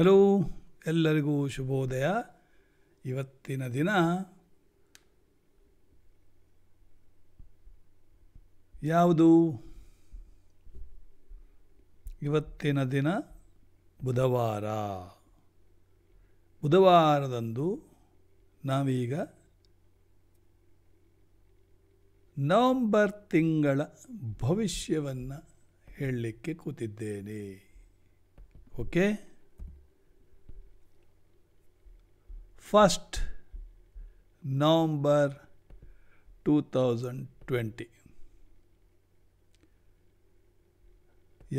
Hello ಎಲ್ಲರಿಗೂ ಶುಭೋದಯ ಇವತ್ತಿನ ದಿನ ಯಾವುದು ಇವತ್ತಿನ ದಿನ ಬುಧವಾರ ಬುಧವಾರದಂದು ನಾವೀಗ ನವಂಬರ್ ತಿಂಗಳ ಭವಿಷ್ಯವನ್ನು ಹೇಳಲಿಕ್ಕೆ ಕೂತಿದ್ದೇನೆ okay first November two thousand twenty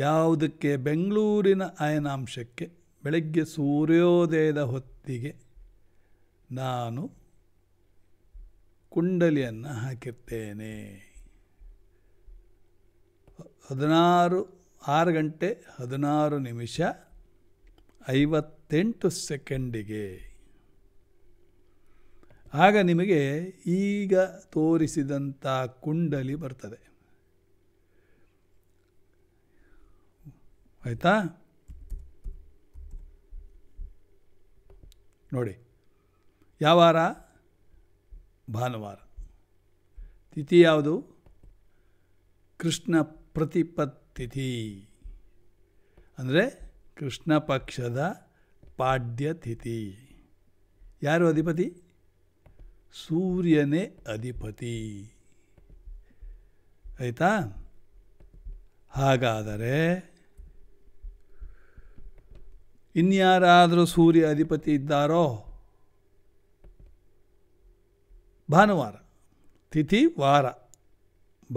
ಯಾವುದಕ್ಕೆ ಬೆಂಗಳೂರಿನ ಅಯನಾಂಶಕ್ಕೆ ಬೆಳಗ್ಗೆ ಸೂರ್ಯೋದಯದ ಹೊತ್ತಿಗೆ ನಾನು ಕುಂಡಲಿಯನ್ನು ಹಾಕಿರ್ತೇನೆ ಹದಿನಾರು ಆರು ಗಂಟೆ ಹದಿನಾರು ನಿಮಿಷ ಐವತ್ತೆಂಟು ಸೆಕೆಂಡಿಗೆ ಆಗ ನಿಮಗೆ ಈಗ ತೋರಿಸಿದಂಥ ಕುಂಡಲಿ ಬರ್ತದೆ ಆಯಿತಾ ನೋಡಿ ಯಾವಾರ ಭಾನುವಾರ ತಿಥಿ ಯಾವುದು ಕೃಷ್ಣ ತಿಥಿ ಅಂದರೆ ಕೃಷ್ಣ ಪಕ್ಷದ ಪಾಡ್ಯ ತಿಥಿ ಯಾರು ಅಧಿಪತಿ ಸೂರ್ಯನೇ ಅಧಿಪತಿ ಆಯಿತಾ ಹಾಗಾದರೆ ಇನ್ಯಾರಾದರೂ ಸೂರ್ಯ ಅಧಿಪತಿ ಇದ್ದಾರೋ ಭಾನುವಾರ ತಿಥಿ ವಾರ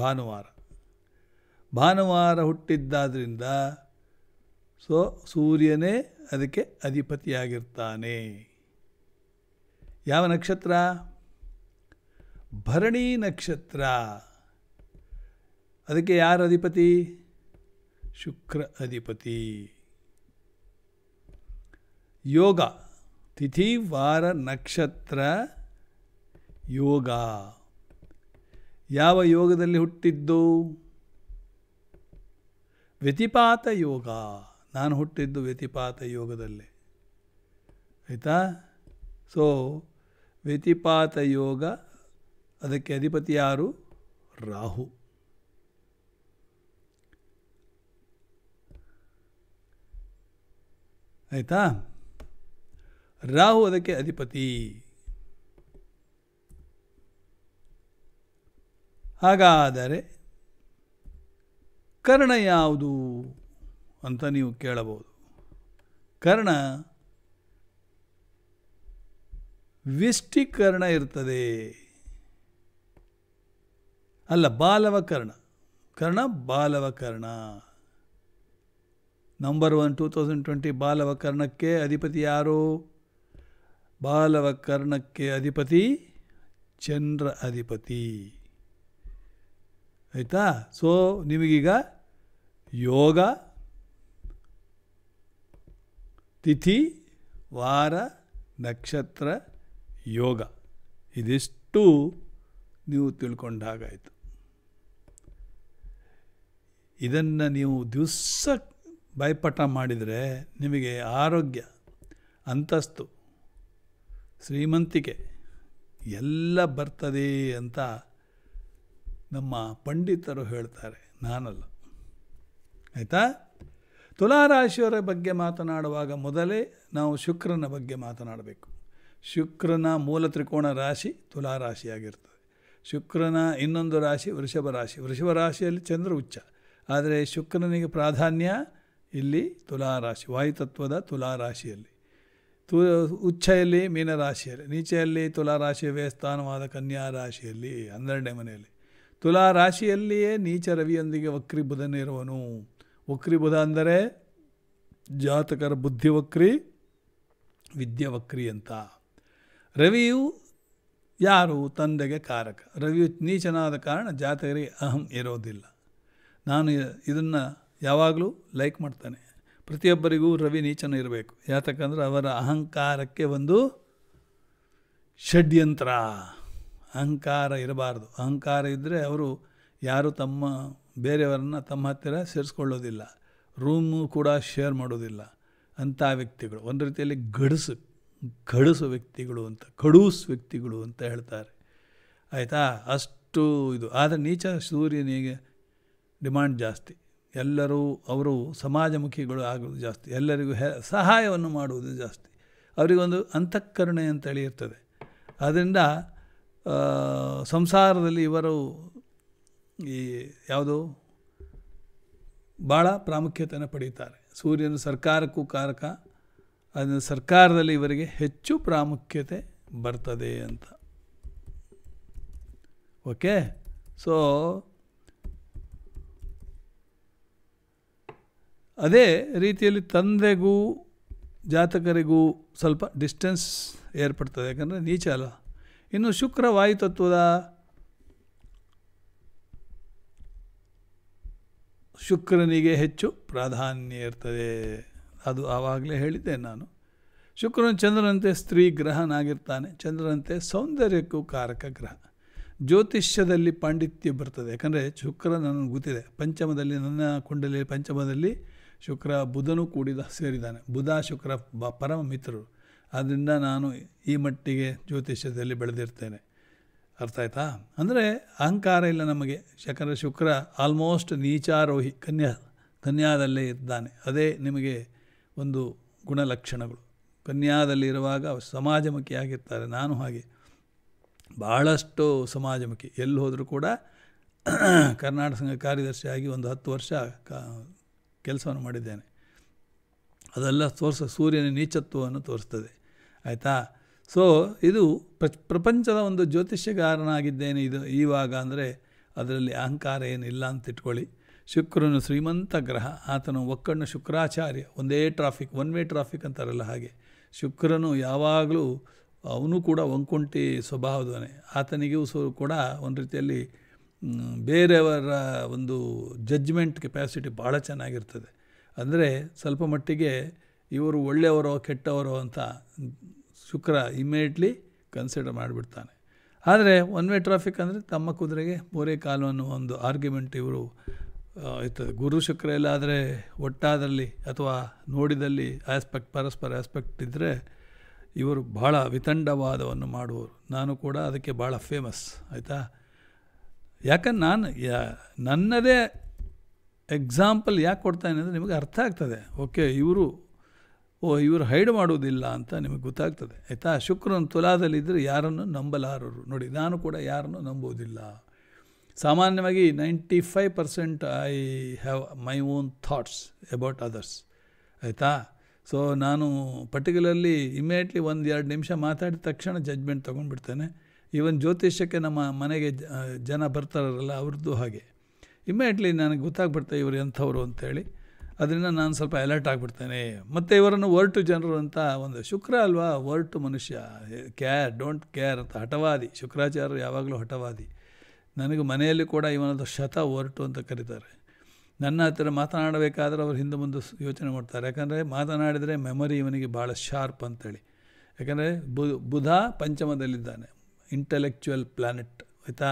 ಭಾನುವಾರ ಭಾನುವಾರ ಹುಟ್ಟಿದ್ದಾದ್ರಿಂದ ಸೊ ಸೂರ್ಯನೇ ಅದಕ್ಕೆ ಅಧಿಪತಿಯಾಗಿರ್ತಾನೆ ಯಾವ ನಕ್ಷತ್ರ ಭರಣಿ ನಕ್ಷತ್ರ ಅದಕ್ಕೆ ಯಾರ ಅಧಿಪತಿ ಶುಕ್ರ ಅಧಿಪತಿ ಯೋಗ ತಿಥಿ ವಾರ ನಕ್ಷತ್ರ ಯೋಗ ಯಾವ ಯೋಗದಲ್ಲಿ ಹುಟ್ಟಿದ್ದು ವ್ಯತಿಪಾತ ಯೋಗ ನಾನು ಹುಟ್ಟಿದ್ದು ವ್ಯತಿಪಾತ ಯೋಗದಲ್ಲಿ ಆಯಿತಾ ಸೊ ವ್ಯತಿಪಾತ ಯೋಗ ಅದಕ್ಕೆ ಅಧಿಪತಿ ಯಾರು ರಾಹು ಆಯಿತಾ ರಾಹು ಅದಕ್ಕೆ ಅಧಿಪತಿ ಹಾಗಾದರೆ ಕರ್ಣ ಯಾವುದು ಅಂತ ನೀವು ಕೇಳಬಹುದು ಕರ್ಣ ವಿಷ್ಟಿಕರ್ಣ ಇರ್ತದೆ ಅಲ್ಲ ಬಾಲವಕರ್ಣ ಕರ್ಣ ಬಾಲವಕರ್ಣ number one two thousand twenty ಬಾಲವಕರ್ಣಕ್ಕೆ ಅಧಿಪತಿ ಯಾರು ಬಾಲವಕರ್ಣಕ್ಕೆ ಅಧಿಪತಿ ಚಂದ್ರ ಅಧಿಪತಿ ಆಯಿತಾ ಸೊ ನಿಮಗೀಗ ಯೋಗ ತಿಥಿ ವಾರ ನಕ್ಷತ್ರ ಯೋಗ ಇದಿಷ್ಟು ನೀವು ತಿಳ್ಕೊಂಡಾಗಾಯಿತು ಇದನ್ನು ನೀವು ದಿವಸ ಭಯಪಟ ಮಾಡಿದರೆ ನಿಮಗೆ ಆರೋಗ್ಯ ಅಂತಸ್ತು ಶ್ರೀಮಂತಿಕೆ ಎಲ್ಲ ಬರ್ತದೆ ಅಂತ ನಮ್ಮ ಪಂಡಿತರು ಹೇಳ್ತಾರೆ ನಾನಲ್ಲ ಆಯಿತಾ ತುಲಾರಾಶಿಯವರ ಬಗ್ಗೆ ಮಾತನಾಡುವಾಗ ಮೊದಲೇ ನಾವು ಶುಕ್ರನ ಬಗ್ಗೆ ಮಾತನಾಡಬೇಕು ಶುಕ್ರನ ಮೂಲ ತ್ರಿಕೋಣ ರಾಶಿ ತುಲಾರಾಶಿಯಾಗಿರ್ತದೆ ಶುಕ್ರನ ಇನ್ನೊಂದು ರಾಶಿ ವೃಷಭ ರಾಶಿ ವೃಷಭ ರಾಶಿಯಲ್ಲಿ ಚಂದ್ರ ಉಚ್ಚ ಆದರೆ ಶುಕ್ರನಿಗೆ ಪ್ರಾಧಾನ್ಯ ಇಲ್ಲಿ ತುಲಾರಾಶಿ ವಾಯುತತ್ವದ ತುಲಾರಾಶಿಯಲ್ಲಿ ತು ಉಚ್ಛೆಯಲ್ಲಿ ಮೀನರಾಶಿಯಲ್ಲಿ ನೀಚೆಯಲ್ಲಿ ತುಲಾರಾಶಿಯ ಸ್ಥಾನವಾದ ಕನ್ಯಾ ರಾಶಿಯಲ್ಲಿ ಹನ್ನೆರಡನೇ ಮನೆಯಲ್ಲಿ ತುಲಾರಾಶಿಯಲ್ಲಿಯೇ ನೀಚ ರವಿಯೊಂದಿಗೆ ವಕ್ರಿ ಬುಧನಿರುವನು ವಕ್ರಿ ಬುಧ ಅಂದರೆ ಜಾತಕರ ಬುದ್ಧಿವಕ್ರಿ ವಕ್ರಿ ಅಂತ ರವಿಯು ಯಾರು ತಂದೆಗೆ ಕಾರಕ ರವಿಯು ನೀಚನಾದ ಕಾರಣ ಜಾತಕರಿಗೆ ಅಹಂ ಇರೋದಿಲ್ಲ ನಾನು ಇದನ್ನು ಯಾವಾಗಲೂ ಲೈಕ್ ಮಾಡ್ತಾನೆ ಪ್ರತಿಯೊಬ್ಬರಿಗೂ ರವಿ ನೀಚನ ಇರಬೇಕು ಯಾತಕ್ಕಂದ್ರೆ ಅವರ ಅಹಂಕಾರಕ್ಕೆ ಒಂದು ಷಡ್ಯಂತ್ರ ಅಹಂಕಾರ ಇರಬಾರ್ದು ಅಹಂಕಾರ ಇದ್ದರೆ ಅವರು ಯಾರು ತಮ್ಮ ಬೇರೆಯವರನ್ನು ತಮ್ಮ ಹತ್ತಿರ ಸೇರಿಸ್ಕೊಳ್ಳೋದಿಲ್ಲ ರೂಮು ಕೂಡ ಶೇರ್ ಮಾಡೋದಿಲ್ಲ ಅಂಥ ವ್ಯಕ್ತಿಗಳು ಒಂದು ರೀತಿಯಲ್ಲಿ ಗಡಸು ಗಡಸು ವ್ಯಕ್ತಿಗಳು ಅಂತ ಕಡೂಸ್ ವ್ಯಕ್ತಿಗಳು ಅಂತ ಹೇಳ್ತಾರೆ ಆಯಿತಾ ಅಷ್ಟು ಇದು ಆದರೆ ನೀಚ ಸೂರ್ಯನಿಗೆ ಡಿಮಾಂಡ್ ಜಾಸ್ತಿ ಎಲ್ಲರೂ ಅವರು ಸಮಾಜಮುಖಿಗಳು ಆಗೋದು ಜಾಸ್ತಿ ಎಲ್ಲರಿಗೂ ಹೆ ಸಹಾಯವನ್ನು ಮಾಡುವುದು ಜಾಸ್ತಿ ಅವರಿಗೊಂದು ಅಂತಃಕರಣೆ ಅಂತೇಳಿ ಇರ್ತದೆ ಆದ್ದರಿಂದ ಸಂಸಾರದಲ್ಲಿ ಇವರು ಈ ಯಾವುದು ಭಾಳ ಪ್ರಾಮುಖ್ಯತೆಯನ್ನು ಪಡೀತಾರೆ ಸೂರ್ಯನ ಸರ್ಕಾರಕ್ಕೂ ಕಾರಕ ಅದನ್ನು ಸರ್ಕಾರದಲ್ಲಿ ಇವರಿಗೆ ಹೆಚ್ಚು ಪ್ರಾಮುಖ್ಯತೆ ಬರ್ತದೆ ಅಂತ ಓಕೆ ಸೊ ಅದೇ ರೀತಿಯಲ್ಲಿ ತಂದೆಗೂ ಜಾತಕರಿಗೂ ಸ್ವಲ್ಪ ಡಿಸ್ಟೆನ್ಸ್ ಏರ್ಪಡ್ತದೆ ಯಾಕಂದರೆ ನೀಚ ಅಲ್ಲ ಇನ್ನು ಶುಕ್ರ ತತ್ವದ ಶುಕ್ರನಿಗೆ ಹೆಚ್ಚು ಪ್ರಾಧಾನ್ಯ ಇರ್ತದೆ ಅದು ಆವಾಗಲೇ ಹೇಳಿದ್ದೆ ನಾನು ಶುಕ್ರನ ಚಂದ್ರನಂತೆ ಸ್ತ್ರೀ ಗ್ರಹನಾಗಿರ್ತಾನೆ ಚಂದ್ರನಂತೆ ಸೌಂದರ್ಯಕ್ಕೂ ಕಾರಕ ಗ್ರಹ ಜ್ಯೋತಿಷ್ಯದಲ್ಲಿ ಪಾಂಡಿತ್ಯ ಬರ್ತದೆ ಯಾಕಂದರೆ ಶುಕ್ರ ನನಗೆ ಗೊತ್ತಿದೆ ಪಂಚಮದಲ್ಲಿ ನನ್ನ ಕುಂಡಲಿ ಪಂಚಮದಲ್ಲಿ ಶುಕ್ರ ಬುಧನೂ ಕೂಡಿದ ಸೇರಿದ್ದಾನೆ ಬುಧ ಶುಕ್ರ ಬ ಪರಮ ಮಿತ್ರರು ಆದ್ದರಿಂದ ನಾನು ಈ ಮಟ್ಟಿಗೆ ಜ್ಯೋತಿಷ್ಯದಲ್ಲಿ ಬೆಳೆದಿರ್ತೇನೆ ಅರ್ಥ ಆಯ್ತಾ ಅಂದರೆ ಅಹಂಕಾರ ಇಲ್ಲ ನಮಗೆ ಶಕರ ಶುಕ್ರ ಆಲ್ಮೋಸ್ಟ್ ನೀಚಾರೋಹಿ ಕನ್ಯಾ ಕನ್ಯಾದಲ್ಲೇ ಇದ್ದಾನೆ ಅದೇ ನಿಮಗೆ ಒಂದು ಗುಣಲಕ್ಷಣಗಳು ಕನ್ಯಾದಲ್ಲಿರುವಾಗ ಸಮಾಜಮುಖಿಯಾಗಿರ್ತಾರೆ ನಾನು ಹಾಗೆ ಭಾಳಷ್ಟು ಸಮಾಜಮುಖಿ ಎಲ್ಲಿ ಹೋದರೂ ಕೂಡ ಕರ್ನಾಟಕ ಸಂಘ ಕಾರ್ಯದರ್ಶಿಯಾಗಿ ಒಂದು ಹತ್ತು ವರ್ಷ ಕ ಕೆಲಸವನ್ನು ಮಾಡಿದ್ದೇನೆ ಅದೆಲ್ಲ ತೋರಿಸ ಸೂರ್ಯನ ನೀಚತ್ವವನ್ನು ತೋರಿಸ್ತದೆ ಆಯಿತಾ ಸೊ ಇದು ಪ್ರಪಂಚದ ಒಂದು ಜ್ಯೋತಿಷ್ಯಗಾರನಾಗಿದ್ದೇನೆ ಇದು ಈವಾಗ ಅಂದರೆ ಅದರಲ್ಲಿ ಅಹಂಕಾರ ಏನಿಲ್ಲ ಅಂತ ಇಟ್ಕೊಳ್ಳಿ ಶುಕ್ರನು ಶ್ರೀಮಂತ ಗ್ರಹ ಆತನು ಒಕ್ಕಣ್ಣು ಶುಕ್ರಾಚಾರ್ಯ ಒಂದೇ ಟ್ರಾಫಿಕ್ ಒನ್ ವೇ ಟ್ರಾಫಿಕ್ ಅಂತಾರಲ್ಲ ಹಾಗೆ ಶುಕ್ರನು ಯಾವಾಗಲೂ ಅವನು ಕೂಡ ಒಂಕುಂಟಿ ಸ್ವಭಾವದವನೇ ಆತನಿಗೂ ಸು ಕೂಡ ಒಂದು ರೀತಿಯಲ್ಲಿ ಬೇರೆಯವರ ಒಂದು ಜಡ್ಜ್ಮೆಂಟ್ ಕೆಪ್ಯಾಸಿಟಿ ಭಾಳ ಚೆನ್ನಾಗಿರ್ತದೆ ಅಂದರೆ ಸ್ವಲ್ಪ ಮಟ್ಟಿಗೆ ಇವರು ಒಳ್ಳೆಯವರೋ ಕೆಟ್ಟವರೋ ಅಂತ ಶುಕ್ರ ಇಮಿಡಿಯೇಟ್ಲಿ ಕನ್ಸಿಡರ್ ಮಾಡಿಬಿಡ್ತಾನೆ ಆದರೆ ಒನ್ ವೇ ಟ್ರಾಫಿಕ್ ಅಂದರೆ ತಮ್ಮ ಕುದುರೆಗೆ ಮೂರೇ ಕಾಲು ಅನ್ನೋ ಒಂದು ಆರ್ಗ್ಯುಮೆಂಟ್ ಇವರು ಇರ್ತದೆ ಗುರು ಶುಕ್ರ ಎಲ್ಲ ಆದರೆ ಒಟ್ಟಾದಲ್ಲಿ ಅಥವಾ ನೋಡಿದಲ್ಲಿ ಆಸ್ಪೆಕ್ಟ್ ಪರಸ್ಪರ ಆಸ್ಪೆಕ್ಟ್ ಇದ್ದರೆ ಇವರು ಭಾಳ ವಿತಂಡವಾದವನ್ನು ಮಾಡುವರು ನಾನು ಕೂಡ ಅದಕ್ಕೆ ಭಾಳ ಫೇಮಸ್ ಆಯಿತಾ ಯಾಕಂದ್ರೆ ನಾನು ಯಾ ನನ್ನದೇ ಎಕ್ಸಾಂಪಲ್ ಯಾಕೆ ಕೊಡ್ತಾನೆ ಅಂದರೆ ನಿಮಗೆ ಅರ್ಥ ಆಗ್ತದೆ ಓಕೆ ಇವರು ಓ ಇವರು ಹೈಡ್ ಮಾಡೋದಿಲ್ಲ ಅಂತ ನಿಮಗೆ ಗೊತ್ತಾಗ್ತದೆ ಆಯಿತಾ ಶುಕ್ರನ ಇದ್ದರೆ ಯಾರನ್ನು ನಂಬಲಾರರು ನೋಡಿ ನಾನು ಕೂಡ ಯಾರನ್ನು ನಂಬುವುದಿಲ್ಲ ಸಾಮಾನ್ಯವಾಗಿ ninety five percent I have my own thoughts about others ಆಯಿತಾ ಸೊ ನಾನು ಪರ್ಟಿಕ್ಯುಲರ್ಲಿ ಇಮಿಡಿಯೇಟ್ಲಿ ಒಂದು ಎರಡು ನಿಮಿಷ ಮಾತಾಡಿದ ತಕ್ಷಣ ಜಜ್ಮೆಂಟ್ ತೊಗೊಂಡ್ಬಿಡ್ತೇನೆ ಈವನ್ ಜ್ಯೋತಿಷ್ಯಕ್ಕೆ ನಮ್ಮ ಮನೆಗೆ ಜನ ಬರ್ತಾರಲ್ಲ ಅವ್ರದ್ದು ಹಾಗೆ ಇಮ್ಮಿಡಿಯೇಟ್ಲಿ ನನಗೆ ಗೊತ್ತಾಗ್ಬಿಡ್ತಾ ಇವರು ಎಂಥವ್ರು ಅಂಥೇಳಿ ಅದರಿಂದ ನಾನು ಸ್ವಲ್ಪ ಅಲರ್ಟ್ ಆಗಿಬಿಡ್ತೇನೆ ಮತ್ತು ಇವರನ್ನು ವರ್ಟು ಜನರು ಅಂತ ಒಂದು ಶುಕ್ರ ಅಲ್ವಾ ವರ್ಟು ಮನುಷ್ಯ ಕೇರ್ ಡೋಂಟ್ ಕೇರ್ ಅಂತ ಹಠವಾದಿ ಶುಕ್ರಾಚಾರ್ಯರು ಯಾವಾಗಲೂ ಹಠವಾದಿ ನನಗೆ ಮನೆಯಲ್ಲಿ ಕೂಡ ಇವನದು ಶತ ವರ್ಟು ಅಂತ ಕರೀತಾರೆ ನನ್ನ ಹತ್ತಿರ ಮಾತನಾಡಬೇಕಾದ್ರೆ ಅವರು ಹಿಂದೆ ಮುಂದೆ ಯೋಚನೆ ಮಾಡ್ತಾರೆ ಯಾಕಂದರೆ ಮಾತನಾಡಿದರೆ ಮೆಮೊರಿ ಇವನಿಗೆ ಭಾಳ ಶಾರ್ಪ್ ಅಂತೇಳಿ ಯಾಕಂದರೆ ಬುಧ ಪಂಚಮದಲ್ಲಿದ್ದಾನೆ ಇಂಟೆಲೆಕ್ಚುಯಲ್ ಪ್ಲಾನೆಟ್ ಆಯಿತಾ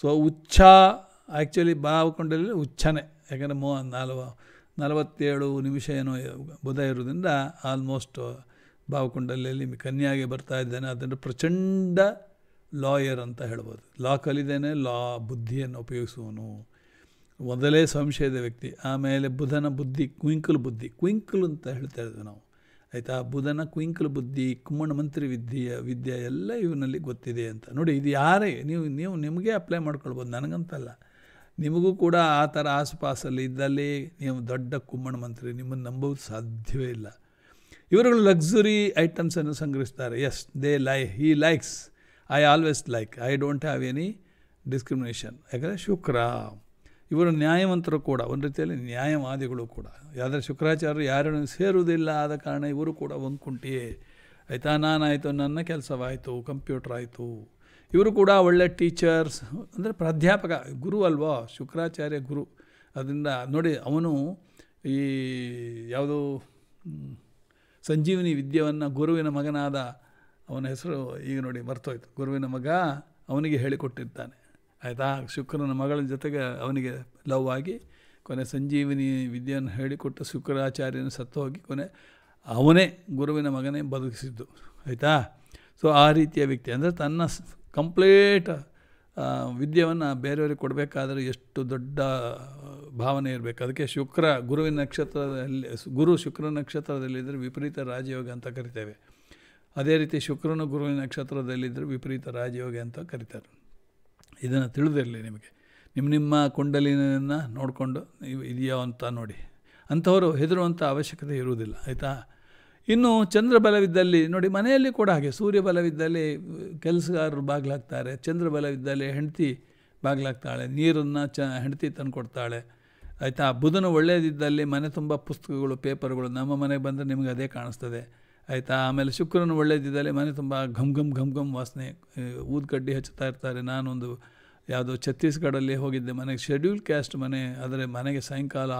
ಸೊ ಹುಚ್ಚ ಆ್ಯಕ್ಚುಲಿ ಭಾವಕೊಂಡಲ್ಲಿ ಉಚ್ಛನೆ ಯಾಕಂದರೆ ಮೂ ನಾಲ್ವ ನಲವತ್ತೇಳು ನಿಮಿಷ ಏನೋ ಬುಧ ಇರೋದ್ರಿಂದ ಆಲ್ಮೋಸ್ಟ್ ಭಾವಕೊಂಡಲ್ಲಿ ಕನ್ಯಾಗೆ ಬರ್ತಾ ಇದ್ದೇನೆ ಅದನ್ನು ಪ್ರಚಂಡ ಲಾಯರ್ ಅಂತ ಹೇಳ್ಬೋದು ಲಾ ಕಲಿದೇನೆ ಲಾ ಬುದ್ಧಿಯನ್ನು ಉಪಯೋಗಿಸುವನು ಮೊದಲೇ ಸಂಶಯದ ವ್ಯಕ್ತಿ ಆಮೇಲೆ ಬುಧನ ಬುದ್ಧಿ ಕ್ವಿಂಕಲ್ ಬುದ್ಧಿ ಕ್ವಿಂಕಲ್ ಅಂತ ಹೇಳ್ತಾ ಇದ್ದೇವೆ ನಾವು ಆಯಿತಾ ಬುಧನ ಕ್ವಿಂಕಲ್ ಬುದ್ಧಿ ಕುಮ್ಮಣ ಮಂತ್ರಿ ವಿದ್ಯೆಯ ವಿದ್ಯೆ ಎಲ್ಲ ಇವನಲ್ಲಿ ಗೊತ್ತಿದೆ ಅಂತ ನೋಡಿ ಇದು ಯಾರೇ ನೀವು ನೀವು ನಿಮಗೆ ಅಪ್ಲೈ ಮಾಡ್ಕೊಳ್ಬೋದು ನನಗಂತಲ್ಲ ನಿಮಗೂ ಕೂಡ ಆ ಥರ ಆಸುಪಾಸಲ್ಲಿ ಇದ್ದಲ್ಲಿ ನೀವು ದೊಡ್ಡ ಕುಮ್ಮಣ ಮಂತ್ರಿ ನಿಮ್ಮನ್ನು ನಂಬೋದು ಸಾಧ್ಯವೇ ಇಲ್ಲ ಇವರುಗಳು ಲಕ್ಸುರಿ ಐಟಮ್ಸನ್ನು ಸಂಗ್ರಹಿಸ್ತಾರೆ as they like he likes I always like I don't have any discrimination ಯಾಕಂದರೆ ಶುಕ್ರ ಇವರು ನ್ಯಾಯವಂತರು ಕೂಡ ಒಂದು ರೀತಿಯಲ್ಲಿ ನ್ಯಾಯವಾದಿಗಳು ಕೂಡ ಯಾವುದೇ ಶುಕ್ರಾಚಾರ್ಯರು ಯಾರನ್ನು ಸೇರುವುದಿಲ್ಲ ಆದ ಕಾರಣ ಇವರು ಕೂಡ ಒಂದು ಕುಂಟಿಯೇ ಆಯಿತಾ ನಾನಾಯಿತು ನನ್ನ ಕೆಲಸವಾಯಿತು ಕಂಪ್ಯೂಟರ್ ಆಯಿತು ಇವರು ಕೂಡ ಒಳ್ಳೆ ಟೀಚರ್ಸ್ ಅಂದರೆ ಪ್ರಾಧ್ಯಾಪಕ ಗುರು ಅಲ್ವೋ ಶುಕ್ರಾಚಾರ್ಯ ಗುರು ಅದರಿಂದ ನೋಡಿ ಅವನು ಈ ಯಾವುದು ಸಂಜೀವಿನಿ ವಿದ್ಯೆಯನ್ನು ಗುರುವಿನ ಮಗನಾದ ಅವನ ಹೆಸರು ಈಗ ನೋಡಿ ಮರ್ತೋಯ್ತು ಗುರುವಿನ ಮಗ ಅವನಿಗೆ ಹೇಳಿಕೊಟ್ಟಿರ್ತಾನೆ ಆಯಿತಾ ಶುಕ್ರನ ಮಗಳ ಜೊತೆಗೆ ಅವನಿಗೆ ಲವ್ ಆಗಿ ಕೊನೆ ಸಂಜೀವಿನಿ ವಿದ್ಯೆಯನ್ನು ಹೇಳಿಕೊಟ್ಟು ಶುಕ್ರಾಚಾರ್ಯನ ಸತ್ತು ಹೋಗಿ ಕೊನೆ ಅವನೇ ಗುರುವಿನ ಮಗನೇ ಬದುಕಿಸಿದ್ದು ಆಯಿತಾ ಸೊ ಆ ರೀತಿಯ ವ್ಯಕ್ತಿ ಅಂದರೆ ತನ್ನ ಕಂಪ್ಲೀಟ್ ವಿದ್ಯೆಯನ್ನು ಬೇರೆಯವರಿಗೆ ಕೊಡಬೇಕಾದ್ರೆ ಎಷ್ಟು ದೊಡ್ಡ ಭಾವನೆ ಇರಬೇಕು ಅದಕ್ಕೆ ಶುಕ್ರ ಗುರುವಿನ ನಕ್ಷತ್ರದಲ್ಲಿ ಗುರು ಶುಕ್ರ ನಕ್ಷತ್ರದಲ್ಲಿದ್ದರೆ ವಿಪರೀತ ರಾಜಯೋಗ ಅಂತ ಕರಿತೇವೆ ಅದೇ ರೀತಿ ಶುಕ್ರನು ಗುರುವಿನ ನಕ್ಷತ್ರದಲ್ಲಿದ್ದರೆ ವಿಪರೀತ ರಾಜಯೋಗ ಅಂತ ಕರಿತಾರೆ ಇದನ್ನು ತಿಳಿದಿರಲಿ ನಿಮಗೆ ನಿಮ್ಮ ನಿಮ್ಮ ಕುಂಡಲಿನನ್ನು ನೋಡಿಕೊಂಡು ಇದೆಯೋ ಅಂತ ನೋಡಿ ಅಂಥವರು ಹೆದರುವಂಥ ಅವಶ್ಯಕತೆ ಇರುವುದಿಲ್ಲ ಆಯಿತಾ ಇನ್ನು ಚಂದ್ರಬಲವಿದ್ದಲ್ಲಿ ನೋಡಿ ಮನೆಯಲ್ಲಿ ಕೂಡ ಹಾಗೆ ಸೂರ್ಯಬಲವಿದ್ದಲ್ಲಿ ಕೆಲಸಗಾರರು ಬಾಗ್ಲಾಗ್ತಾರೆ ಚಂದ್ರಬಲವಿದ್ದಲ್ಲಿ ಹೆಂಡತಿ ಬಾಗ್ಲಾಗ್ತಾಳೆ ನೀರನ್ನು ಚ ಹೆಂಡತಿ ತಂದು ಕೊಡ್ತಾಳೆ ಆಯಿತಾ ಬುಧನ ಒಳ್ಳೆಯದಿದ್ದಲ್ಲಿ ಮನೆ ತುಂಬ ಪುಸ್ತಕಗಳು ಪೇಪರ್ಗಳು ನಮ್ಮ ಮನೆಗೆ ಬಂದರೆ ನಿಮಗೆ ಅದೇ ಕಾಣಿಸ್ತದೆ ಆಯಿತಾ ಆಮೇಲೆ ಶುಕ್ರನು ಒಳ್ಳೇದಿದ್ದಲ್ಲಿ ಮನೆ ತುಂಬ ಘಮ್ ಘಮ್ ಘಮ್ ಘಮ್ ವಾಸನೆ ಊದ್ಕಡ್ಡಿ ಹಚ್ಚುತ್ತಾ ಇರ್ತಾರೆ ನಾನೊಂದು ಯಾವುದೋ ಛತ್ತೀಸ್ಗಢಲ್ಲಿ ಹೋಗಿದ್ದೆ ಮನೆಗೆ ಶೆಡ್ಯೂಲ್ ಕ್ಯಾಸ್ಟ್ ಮನೆ ಆದರೆ ಮನೆಗೆ ಸಾಯಂಕಾಲ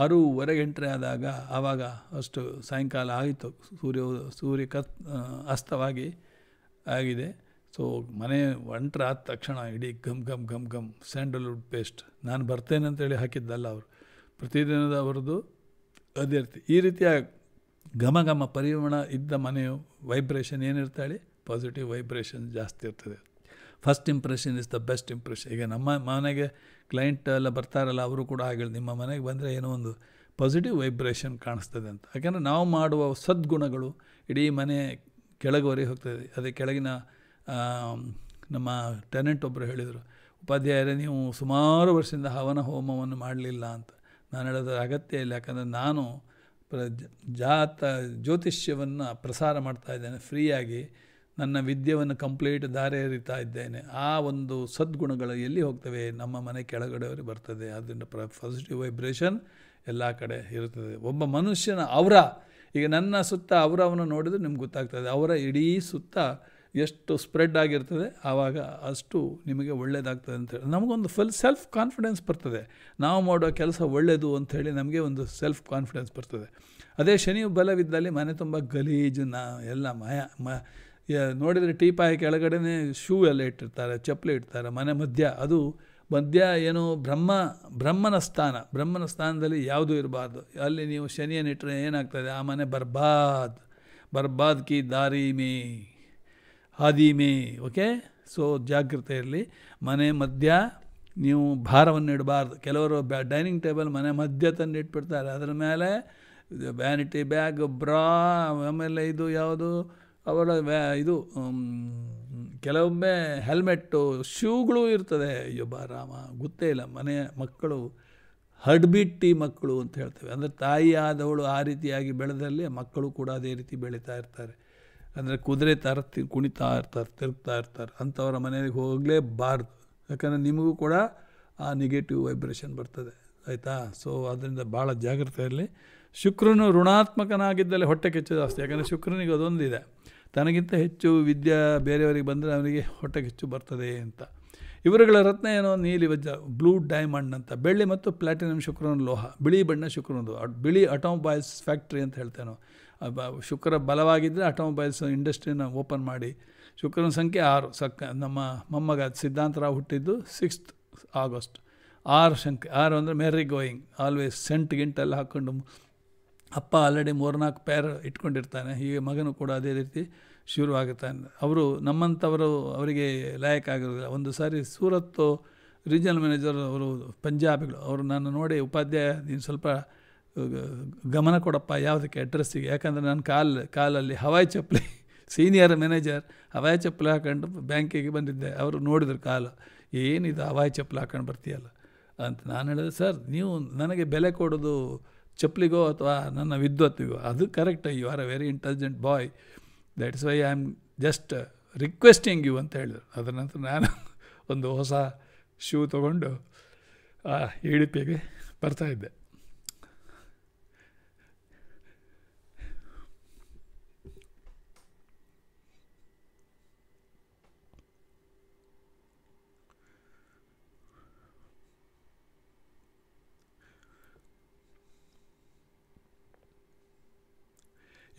ಆರೂವರೆಗೆ ಎಂಟ್ರಿ ಆದಾಗ ಆವಾಗ ಅಷ್ಟು ಸಾಯಂಕಾಲ ಆಯಿತು ಸೂರ್ಯ ಸೂರ್ಯ ಕತ್ ಅಸ್ತವಾಗಿ ಆಗಿದೆ ಸೊ ಮನೆ ಒಂಟ್ರ ಆದ ತಕ್ಷಣ ಇಡೀ ಘಮ್ ಘಮ್ ಘಮ್ ಘಮ್ ಸ್ಯಾಂಡಲ್ವುಡ್ ಪೇಸ್ಟ್ ನಾನು ಬರ್ತೇನೆ ಅಂತೇಳಿ ಹಾಕಿದ್ದಲ್ಲ ಅವರು ಪ್ರತಿದಿನದ ಅವರದ್ದು ಅದೇ ಇರ್ತಿ ಈ ರೀತಿಯಾಗಿ ಘಮ ಘಮ ಪರಿಮಳ ಇದ್ದ ಮನೆಯು ವೈಬ್ರೇಷನ್ ಏನಿರ್ತಾಳೆ ಪಾಸಿಟಿವ್ ವೈಬ್ರೇಷನ್ ಜಾಸ್ತಿ ಇರ್ತದೆ first impression is the best impression ಈಗ ನಮ್ಮ ಮನೆಗೆ ಕ್ಲೈಂಟ್ ಎಲ್ಲ ಬರ್ತಾರಲ್ಲ ಅವರು ಕೂಡ ಆಗಿಲ್ಲ ನಿಮ್ಮ ಮನೆಗೆ ಬಂದರೆ ಏನೋ ಒಂದು ಪಾಸಿಟಿವ್ ವೈಬ್ರೇಷನ್ ಕಾಣಿಸ್ತದೆ ಅಂತ ಯಾಕೆಂದರೆ ನಾವು ಮಾಡುವ ಸದ್ಗುಣಗಳು ಇಡೀ ಮನೆ ಕೆಳಗೋರಿ ಹೋಗ್ತದೆ ಅದೇ ಕೆಳಗಿನ ನಮ್ಮ ಟೆನೆಂಟ್ ಒಬ್ಬರು ಹೇಳಿದರು ಉಪಾಧ್ಯಾಯರೇ ನೀವು ಸುಮಾರು ವರ್ಷದಿಂದ ಹವನ ಹೋಮವನ್ನು ಮಾಡಲಿಲ್ಲ ಅಂತ ನಾನು ಹೇಳೋದ್ರ ಅಗತ್ಯ ಇಲ್ಲ ಯಾಕಂದರೆ ನಾನು ಪ್ರ ಜಾತ ಜ್ಯೋತಿಷ್ಯವನ್ನು ಪ್ರಸಾರ ಮಾಡ್ತಾ ಇದ್ದೇನೆ ಫ್ರೀಯಾಗಿ ನನ್ನ ವಿದ್ಯೆಯನ್ನು ಕಂಪ್ಲೀಟ್ ದಾರಿ ಎರಿತಾ ಇದ್ದೇನೆ ಆ ಒಂದು ಸದ್ಗುಣಗಳು ಎಲ್ಲಿ ಹೋಗ್ತವೆ ನಮ್ಮ ಮನೆ ಕೆಳಗಡೆಯವರು ಬರ್ತದೆ ಅದರಿಂದ ಪ್ರ ಪಾಸಿಟಿವ್ ವೈಬ್ರೇಷನ್ ಎಲ್ಲ ಕಡೆ ಇರುತ್ತದೆ ಒಬ್ಬ ಮನುಷ್ಯನ ಅವರ ಈಗ ನನ್ನ ಸುತ್ತ ಅವರವನ್ನು ನೋಡಿದ್ರೆ ನಿಮ್ಗೆ ಗೊತ್ತಾಗ್ತದೆ ಅವರ ಇಡೀ ಸುತ್ತ ಎಷ್ಟು ಸ್ಪ್ರೆಡ್ ಆಗಿರ್ತದೆ ಆವಾಗ ಅಷ್ಟು ನಿಮಗೆ ಒಳ್ಳೆಯದಾಗ್ತದೆ ಅಂತೇಳಿ ನಮಗೊಂದು ಫುಲ್ ಸೆಲ್ಫ್ ಕಾನ್ಫಿಡೆನ್ಸ್ ಬರ್ತದೆ ನಾವು ಮಾಡೋ ಕೆಲಸ ಒಳ್ಳೆಯದು ಅಂಥೇಳಿ ನಮಗೆ ಒಂದು ಸೆಲ್ಫ್ ಕಾನ್ಫಿಡೆನ್ಸ್ ಬರ್ತದೆ ಅದೇ ಶನಿ ಬಲವಿದ್ದಲ್ಲಿ ಮನೆ ತುಂಬ ಗಲೀಜು ನಾ ಎಲ್ಲ ಮಯ ಮ ನೋಡಿದರೆ ಟೀಪಾಯಿ ಕೆಳಗಡೆನೇ ಶೂ ಎಲ್ಲ ಇಟ್ಟಿರ್ತಾರೆ ಚಪ್ಪಲಿ ಇಡ್ತಾರೆ ಮನೆ ಮಧ್ಯ ಅದು ಮಧ್ಯ ಏನು ಬ್ರಹ್ಮ ಬ್ರಹ್ಮನ ಸ್ಥಾನ ಬ್ರಹ್ಮನ ಸ್ಥಾನದಲ್ಲಿ ಯಾವುದೂ ಇರಬಾರ್ದು ಅಲ್ಲಿ ನೀವು ಶನಿಯನ್ನು ಇಟ್ಟರೆ ಏನಾಗ್ತದೆ ಆ ಮನೆ ಬರ್ಬಾದ್ ಬರ್ಬಾದ್ ಕಿ ದಾರಿ ಮೇ ಹಾದಿಮೇ ಓಕೆ ಸೊ ಜಾಗ್ರತೆ ಇರಲಿ ಮನೆ ಮಧ್ಯ ನೀವು ಭಾರವನ್ನು ಇಡಬಾರ್ದು ಕೆಲವರು ಬ್ಯಾ ಡೈನಿಂಗ್ ಟೇಬಲ್ ಮನೆ ಮಧ್ಯ ತಂದು ಇಟ್ಬಿಡ್ತಾರೆ ಅದರ ಮೇಲೆ ವ್ಯಾನಿಟಿ ಬ್ಯಾಗ್ ಬ್ರಾ ಆಮೇಲೆ ಇದು ಯಾವುದು ಅವಳ ವ್ಯಾ ಇದು ಕೆಲವೊಮ್ಮೆ ಹೆಲ್ಮೆಟ್ಟು ಶೂಗಳು ಇರ್ತದೆ ಅಯ್ಯೋ ರಾಮ ಗೊತ್ತೇ ಇಲ್ಲ ಮನೆಯ ಮಕ್ಕಳು ಹಡ್ಬಿಟ್ಟಿ ಮಕ್ಕಳು ಅಂತ ಹೇಳ್ತೇವೆ ಅಂದರೆ ತಾಯಿ ಆದವಳು ಆ ರೀತಿಯಾಗಿ ಬೆಳೆದಲ್ಲಿ ಮಕ್ಕಳು ಕೂಡ ಅದೇ ರೀತಿ ಬೆಳೀತಾ ಇರ್ತಾರೆ ಅಂದರೆ ಕುದುರೆ ತರ ಕುಣಿತಾ ಇರ್ತಾರೆ ತಿರುಗ್ತಾ ಇರ್ತಾರೆ ಅಂಥವರ ಮನೆಗೆ ಹೋಗಲೇಬಾರ್ದು ಯಾಕಂದರೆ ನಿಮಗೂ ಕೂಡ ಆ ನೆಗೆಟಿವ್ ವೈಬ್ರೇಷನ್ ಬರ್ತದೆ ಆಯಿತಾ ಸೊ ಅದರಿಂದ ಭಾಳ ಜಾಗ್ರತೆ ಇರಲಿ ಶುಕ್ರನು ಋಣಾತ್ಮಕನಾಗಿದ್ದಲ್ಲಿ ಹೊಟ್ಟೆ ಕೆಚ್ಚು ಜಾಸ್ತಿ ಯಾಕಂದರೆ ಶುಕ್ರನಿಗೆ ಅದೊಂದಿದೆ ತನಗಿಂತ ಹೆಚ್ಚು ವಿದ್ಯೆ ಬೇರೆಯವರಿಗೆ ಬಂದರೆ ಅವನಿಗೆ ಹೊಟ್ಟೆ ಕೆಚ್ಚು ಬರ್ತದೆ ಅಂತ ಇವರುಗಳ ರತ್ನ ಏನೋ ನೀಲಿ ವಜ್ರ ಬ್ಲೂ ಡೈಮಂಡ್ ಅಂತ ಬೆಳ್ಳಿ ಮತ್ತು ಪ್ಲಾಟಿನಮ್ ಶುಕ್ರನ ಲೋಹ ಬಿಳಿ ಬಣ್ಣ ಶುಕ್ರನದು ಬಿಳಿ ಅಟೋಮೊಬೈಲ್ಸ್ ಫ್ಯಾಕ್ಟ್ರಿ ಅಂತ ಹೇಳ್ತೇನೆ ಶುಕ್ರ ಬಲವಾಗಿದ್ದರೆ ಆಟೋಮೊಬೈಲ್ಸ್ ಇಂಡಸ್ಟ್ರಿನ ಓಪನ್ ಮಾಡಿ ಶುಕ್ರನ ಸಂಖ್ಯೆ ಆರು ಸಕ್ಕ ನಮ್ಮ ಮೊಮ್ಮಗ ಸಿದ್ಧಾಂತರಾವ್ ಹುಟ್ಟಿದ್ದು ಸಿಕ್ಸ್ತ್ ಆಗಸ್ಟ್ ಆರು ಸಂಖ್ಯೆ ಆರು ಅಂದರೆ ಮೇರಿ ಗೋಯಿಂಗ್ ಆಲ್ವೇಸ್ ಸೆಂಟ್ ಗಿಂಟೆಲ್ಲ ಹಾಕ್ಕೊಂಡು ಅಪ್ಪ ಆಲ್ರೆಡಿ ಮೂರ್ನಾಲ್ಕು ಪೇರ್ ಇಟ್ಕೊಂಡಿರ್ತಾನೆ ಹೀಗೆ ಮಗನೂ ಕೂಡ ಅದೇ ರೀತಿ ಶುರುವಾಗುತ್ತಾನೆ ಅವರು ನಮ್ಮಂಥವರು ಅವರಿಗೆ ಲಾಯಕ್ ಆಗಿರೋದಿಲ್ಲ ಒಂದು ಸಾರಿ ಸೂರತ್ತು ರೀಜನಲ್ ಮ್ಯಾನೇಜರ್ ಅವರು ಪಂಜಾಬಿಗಳು ಅವರು ನಾನು ನೋಡಿ ಉಪಾಧ್ಯಾಯ ನೀನು ಸ್ವಲ್ಪ ಗಮನ ಕೊಡಪ್ಪ ಯಾವುದಕ್ಕೆ ಅಡ್ರೆಸ್ಸಿಗೆ ಯಾಕಂದರೆ ನಾನು ಕಾಲು ಕಾಲಲ್ಲಿ ಹವಾಯಿ ಚಪ್ಪಲಿ ಸೀನಿಯರ್ ಮ್ಯಾನೇಜರ್ ಹವಾಯಿ ಚಪ್ಪಲಿ ಹಾಕೊಂಡು ಬ್ಯಾಂಕಿಗೆ ಬಂದಿದ್ದೆ ಅವರು ನೋಡಿದ್ರು ಕಾಲು ಏನಿದು ಹವಾಯಿ ಚಪ್ಪಲಿ ಹಾಕೊಂಡು ಬರ್ತೀಯಲ್ಲ ಅಂತ ನಾನು ಹೇಳಿದೆ ಸರ್ ನೀವು ನನಗೆ ಬೆಲೆ ಕೊಡೋದು ಚಪ್ಪಲಿಗೋ ಅಥವಾ ನನ್ನ ವಿದ್ವತ್ತಿಗೋ ಅದು correct you are a very intelligent boy that is why I am just requesting you ಅಂತ ಹೇಳಿದರು ಅದರ ನಂತರ ನಾನು ಒಂದು ಹೊಸ ಶೂ ತೊಗೊಂಡು ಆ ಬರ್ತಾ ಬರ್ತಾಯಿದ್ದೆ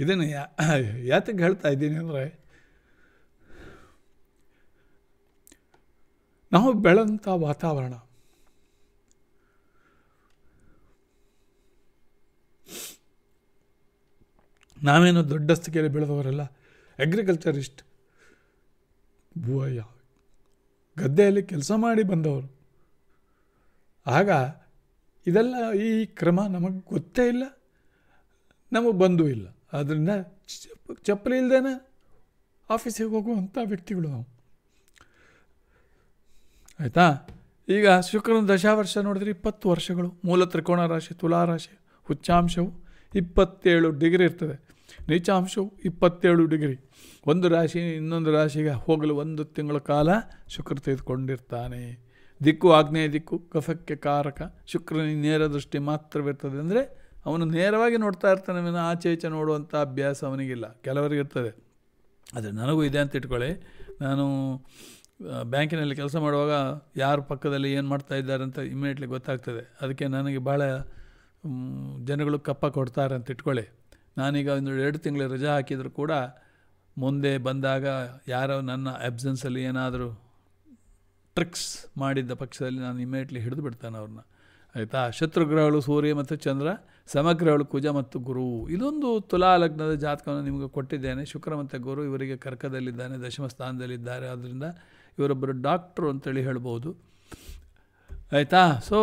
ಇದನ್ನು ಯಾ ಯಾತಕ್ಕೆ ಹೇಳ್ತಾ ಇದ್ದೀನಿ ಅಂದರೆ ನಾವು ಬೆಳೆದಂಥ ವಾತಾವರಣ ನಾವೇನು ದೊಡ್ಡ ಸ್ಥಿತಿಯಲ್ಲಿ ಬೆಳೆದವರೆಲ್ಲ ಅಗ್ರಿಕಲ್ಚರಿಸ್ಟ್ ಭೂವಯ್ಯ ಗದ್ದೆಯಲ್ಲಿ ಕೆಲಸ ಮಾಡಿ ಬಂದವರು ಆಗ ಇದೆಲ್ಲ ಈ ಕ್ರಮ ನಮಗೆ ಗೊತ್ತೇ ಇಲ್ಲ ನಮಗೆ ಬಂದೂ ಇಲ್ಲ ಆದ್ದರಿಂದ ಚಪ್ಪಲಿ ಇಲ್ಲದೇನೆ ಆಫೀಸಿಗೆ ಹೋಗುವಂಥ ವ್ಯಕ್ತಿಗಳು ನಾವು ಆಯಿತಾ ಈಗ ಶುಕ್ರನ ದಶಾವರ್ಷ ನೋಡಿದ್ರೆ ಇಪ್ಪತ್ತು ವರ್ಷಗಳು ಮೂಲ ತ್ರಿಕೋಣ ರಾಶಿ ತುಲಾ ರಾಶಿ ಉಚ್ಚಾಂಶವು ಇಪ್ಪತ್ತೇಳು ಡಿಗ್ರಿ ಇರ್ತದೆ ನೀಚಾಂಶವು ಇಪ್ಪತ್ತೇಳು ಡಿಗ್ರಿ ಒಂದು ರಾಶಿ ಇನ್ನೊಂದು ರಾಶಿಗೆ ಹೋಗಲು ಒಂದು ತಿಂಗಳ ಕಾಲ ಶುಕ್ರ ತೆಗೆದುಕೊಂಡಿರ್ತಾನೆ ದಿಕ್ಕು ಆಗ್ನೇಯ ದಿಕ್ಕು ಕಫಕ್ಕೆ ಕಾರಕ ಶುಕ್ರನ ನೇರ ದೃಷ್ಟಿ ಮಾತ್ರವಿರ್ತದೆ ಅಂದರೆ ಅವನು ನೇರವಾಗಿ ನೋಡ್ತಾ ಇರ್ತಾನೆ ವಿನ ಆಚೆ ಈಚೆ ನೋಡುವಂಥ ಅಭ್ಯಾಸ ಅವನಿಗಿಲ್ಲ ಕೆಲವರಿಗಿರ್ತದೆ ಆದರೆ ನನಗೂ ಇದೆ ಅಂತ ಇಟ್ಕೊಳ್ಳಿ ನಾನು ಬ್ಯಾಂಕಿನಲ್ಲಿ ಕೆಲಸ ಮಾಡುವಾಗ ಯಾರ ಪಕ್ಕದಲ್ಲಿ ಏನು ಮಾಡ್ತಾ ಇದ್ದಾರೆ ಅಂತ ಇಮಿಡಿಯೇಟ್ಲಿ ಗೊತ್ತಾಗ್ತದೆ ಅದಕ್ಕೆ ನನಗೆ ಭಾಳ ಜನಗಳು ಕಪ್ಪ ಕೊಡ್ತಾರೆ ಅಂತ ಇಟ್ಕೊಳ್ಳಿ ನಾನೀಗ ಒಂದು ಎರಡು ತಿಂಗಳು ರಜಾ ಹಾಕಿದರೂ ಕೂಡ ಮುಂದೆ ಬಂದಾಗ ಯಾರೋ ನನ್ನ ಅಬ್ಸೆನ್ಸಲ್ಲಿ ಏನಾದರೂ ಟ್ರಿಕ್ಸ್ ಮಾಡಿದ್ದ ಪಕ್ಷದಲ್ಲಿ ನಾನು ಇಮಿಡಿಯೇಟ್ಲಿ ಹಿಡಿದು ಬಿಡ್ತಾನೆ ಅವ್ರನ್ನ ಆಯಿತಾ ಶತ್ರುಗ್ರಹಗಳು ಸೂರ್ಯ ಮತ್ತು ಚಂದ್ರ ಸಮಗ್ರಗಳು ಕುಜ ಮತ್ತು ಗುರು ಇದೊಂದು ತುಲಾ ಲಗ್ನದ ಜಾತಕವನ್ನು ನಿಮಗೆ ಕೊಟ್ಟಿದ್ದೇನೆ ಶುಕ್ರ ಮತ್ತು ಗುರು ಇವರಿಗೆ ಕರ್ಕದಲ್ಲಿದ್ದಾನೆ ದಶಮ ಸ್ಥಾನದಲ್ಲಿದ್ದಾರೆ ಆದ್ದರಿಂದ ಇವರೊಬ್ಬರು ಡಾಕ್ಟ್ರು ಅಂತೇಳಿ ಹೇಳ್ಬೋದು ಆಯಿತಾ ಸೊ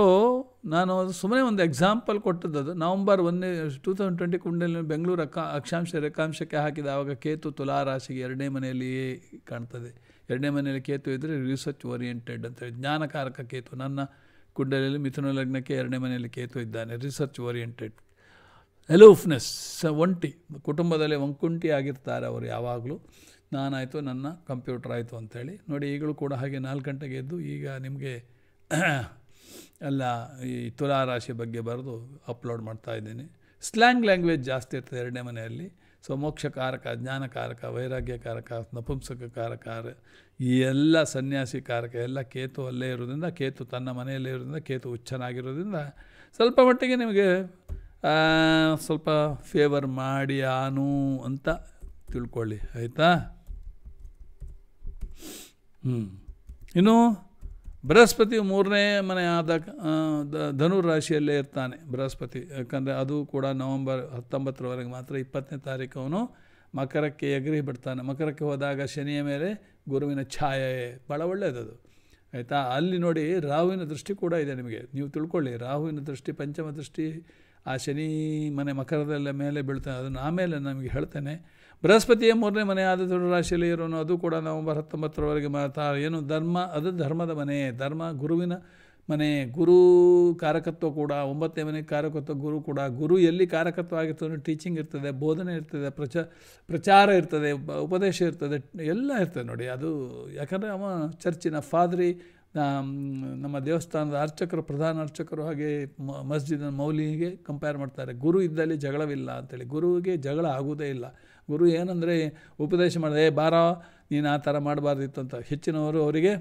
ನಾನು ಸುಮ್ಮನೆ ಒಂದು ಎಕ್ಸಾಂಪಲ್ ಕೊಟ್ಟದ್ದು ನವಂಬರ್ ಒಂದೇ ಟೂ ತೌಸಂಡ್ ಟ್ವೆಂಟಿ ಕುಂಡಲ್ಲಿ ಬೆಂಗಳೂರು ಅಕ್ಕ ಅಕ್ಷಾಂಶ ರೇಖಾಂಶಕ್ಕೆ ಹಾಕಿದ ಆವಾಗ ಕೇತು ತುಲಾ ರಾಶಿಗೆ ಎರಡನೇ ಮನೆಯಲ್ಲಿಯೇ ಕಾಣ್ತದೆ ಎರಡನೇ ಮನೆಯಲ್ಲಿ ಕೇತು ಇದ್ದರೆ ರಿಸರ್ಚ್ ಓರಿಯೆಂಟೆಡ್ ಅಂತೇಳಿ ಜ್ಞಾನಕಾರಕ ಕೇತು ನನ್ನ ಕುಂಡಲಲ್ಲಿ ಮಿಥುನ ಲಗ್ನಕ್ಕೆ ಎರಡನೇ ಮನೆಯಲ್ಲಿ ಕೇತು ಇದ್ದಾನೆ ರಿಸರ್ಚ್ ಓರಿಯೆಂಟೆಡ್ ಸ ಒಂಟಿ ಕುಟುಂಬದಲ್ಲಿ ಒಂಕುಂಟಿ ಆಗಿರ್ತಾರೆ ಅವರು ಯಾವಾಗಲೂ ನಾನಾಯಿತು ನನ್ನ ಕಂಪ್ಯೂಟರ್ ಆಯಿತು ಅಂಥೇಳಿ ನೋಡಿ ಈಗಲೂ ಕೂಡ ಹಾಗೆ ನಾಲ್ಕು ಗಂಟೆಗೆ ಎದ್ದು ಈಗ ನಿಮಗೆ ಎಲ್ಲ ಈ ತುಲಾ ರಾಶಿ ಬಗ್ಗೆ ಬರೆದು ಅಪ್ಲೋಡ್ ಮಾಡ್ತಾ ಇದ್ದೀನಿ ಸ್ಲ್ಯಾಂಗ್ ಲ್ಯಾಂಗ್ವೇಜ್ ಜಾಸ್ತಿ ಇರ್ತದೆ ಎರಡನೇ ಮನೆಯಲ್ಲಿ ಸೊ ಮೋಕ್ಷಕಾರಕ ಜ್ಞಾನಕಾರಕ ವೈರಾಗ್ಯಕಾರಕ ನಪುಂಸಕಕಾರಕ ಈ ಎಲ್ಲ ಸನ್ಯಾಸಿ ಕಾರಕ ಎಲ್ಲ ಕೇತು ಅಲ್ಲೇ ಇರೋದ್ರಿಂದ ಕೇತು ತನ್ನ ಮನೆಯಲ್ಲೇ ಇರೋದ್ರಿಂದ ಕೇತು ಹುಚ್ಚನಾಗಿರೋದ್ರಿಂದ ಸ್ವಲ್ಪ ಮಟ್ಟಿಗೆ ನಿಮಗೆ ಸ್ವಲ್ಪ ಫೇವರ್ ಮಾಡಿ ಆನು ಅಂತ ತಿಳ್ಕೊಳ್ಳಿ ಆಯಿತಾ ಹ್ಞೂ ಇನ್ನು ಬೃಹಸ್ಪತಿ ಮೂರನೇ ಮನೆ ಆದ ಧನುರ್ ರಾಶಿಯಲ್ಲೇ ಇರ್ತಾನೆ ಬೃಹಸ್ಪತಿ ಯಾಕಂದರೆ ಅದು ಕೂಡ ನವಂಬರ್ ಹತ್ತೊಂಬತ್ತರವರೆಗೆ ಮಾತ್ರ ಇಪ್ಪತ್ತನೇ ತಾರೀಕು ಅವನು ಮಕರಕ್ಕೆ ಎಗರಿ ಬಿಡ್ತಾನೆ ಮಕರಕ್ಕೆ ಹೋದಾಗ ಶನಿಯ ಮೇಲೆ ಗುರುವಿನ ಛಾಯೆ ಭಾಳ ಒಳ್ಳೆಯದದು ಆಯಿತಾ ಅಲ್ಲಿ ನೋಡಿ ರಾಹುವಿನ ದೃಷ್ಟಿ ಕೂಡ ಇದೆ ನಿಮಗೆ ನೀವು ತಿಳ್ಕೊಳ್ಳಿ ರಾಹುವಿನ ದೃಷ್ಟಿ ಪಂಚಮ ದೃಷ್ಟಿ ಆ ಶನಿ ಮನೆ ಮಕರದಲ್ಲೇ ಮೇಲೆ ಬೀಳ್ತಾನೆ ಅದನ್ನು ಆಮೇಲೆ ನಮಗೆ ಹೇಳ್ತೇನೆ ಬೃಹಸ್ಪತಿಯ ಮೂರನೇ ಮನೆ ಆದ ರಾಶಿಯಲ್ಲಿ ಇರೋನು ಅದು ಕೂಡ ನವಂಬರ್ ಹತ್ತೊಂಬತ್ತರವರೆಗೆ ಮಾತಾ ಏನು ಧರ್ಮ ಅದು ಧರ್ಮದ ಮನೆ ಧರ್ಮ ಗುರುವಿನ ಮನೆ ಗುರು ಕಾರಕತ್ವ ಕೂಡ ಒಂಬತ್ತನೇ ಮನೆ ಕಾರಕತ್ವ ಗುರು ಕೂಡ ಗುರು ಎಲ್ಲಿ ಕಾರಕತ್ವ ಆಗಿರ್ತದೆ ಟೀಚಿಂಗ್ ಇರ್ತದೆ ಬೋಧನೆ ಇರ್ತದೆ ಪ್ರಚ ಪ್ರಚಾರ ಇರ್ತದೆ ಉಪದೇಶ ಇರ್ತದೆ ಎಲ್ಲ ಇರ್ತದೆ ನೋಡಿ ಅದು ಯಾಕಂದರೆ ಅವ ಚರ್ಚಿನ ಫಾದ್ರಿ ನಮ್ಮ ದೇವಸ್ಥಾನದ ಅರ್ಚಕರು ಪ್ರಧಾನ ಅರ್ಚಕರು ಹಾಗೆ ಮಸ್ಜಿದ್ನ ಮೌಲಿಗೆ ಕಂಪೇರ್ ಮಾಡ್ತಾರೆ ಗುರು ಇದ್ದಲ್ಲಿ ಜಗಳವಿಲ್ಲ ಅಂತೇಳಿ ಗುರುವಿಗೆ ಜಗಳ ಆಗುವುದೇ ಇಲ್ಲ ಗುರು ಏನಂದರೆ ಉಪದೇಶ ಮಾಡಿದೆ ಏ ಬಾರ ನೀನು ಆ ಥರ ಮಾಡಬಾರ್ದಿತ್ತು ಅಂತ ಹೆಚ್ಚಿನವರು ಅವರಿಗೆ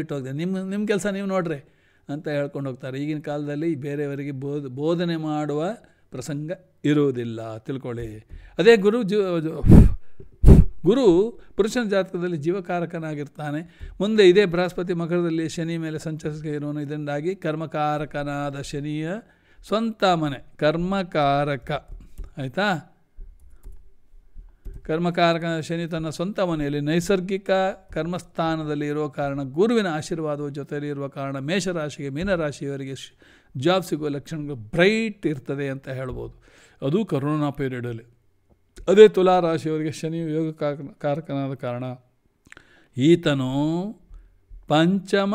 ಬಿಟ್ಟು ಹೋಗ್ತಾರೆ ನಿಮ್ಮ ನಿಮ್ಮ ಕೆಲಸ ನೀವು ನೋಡ್ರಿ ಅಂತ ಹೇಳ್ಕೊಂಡು ಹೋಗ್ತಾರೆ ಈಗಿನ ಕಾಲದಲ್ಲಿ ಬೇರೆಯವರಿಗೆ ಬೋಧ ಬೋಧನೆ ಮಾಡುವ ಪ್ರಸಂಗ ಇರುವುದಿಲ್ಲ ತಿಳ್ಕೊಳ್ಳಿ ಅದೇ ಗುರು ಜೋ ಗುರು ಪುರುಷನ ಜಾತಕದಲ್ಲಿ ಜೀವಕಾರಕನಾಗಿರ್ತಾನೆ ಮುಂದೆ ಇದೇ ಬೃಹಸ್ಪತಿ ಮಕರದಲ್ಲಿ ಶನಿ ಮೇಲೆ ಇರೋನು ಇದರಿಂದಾಗಿ ಕರ್ಮಕಾರಕನಾದ ಶನಿಯ ಸ್ವಂತ ಮನೆ ಕರ್ಮಕಾರಕ ಆಯಿತಾ ಕರ್ಮಕಾರಕ ಶನಿ ತನ್ನ ಸ್ವಂತ ಮನೆಯಲ್ಲಿ ನೈಸರ್ಗಿಕ ಕರ್ಮಸ್ಥಾನದಲ್ಲಿ ಇರುವ ಕಾರಣ ಗುರುವಿನ ಆಶೀರ್ವಾದ ಜೊತೆಯಲ್ಲಿ ಇರುವ ಕಾರಣ ಮೇಷರಾಶಿಗೆ ಮೀನರಾಶಿಯವರಿಗೆ ಜಾಬ್ ಸಿಗುವ ಲಕ್ಷಣಗಳು ಬ್ರೈಟ್ ಇರ್ತದೆ ಅಂತ ಹೇಳ್ಬೋದು ಅದು ಕರೋನಾ ಪೀರಿಯಡಲ್ಲಿ ಅದೇ ತುಲಾರಾಶಿಯವರಿಗೆ ರಾಶಿಯವರಿಗೆ ಶನಿಯು ಯೋಗ ಕಾರಕನಾದ ಕಾರಣ ಈತನು ಪಂಚಮ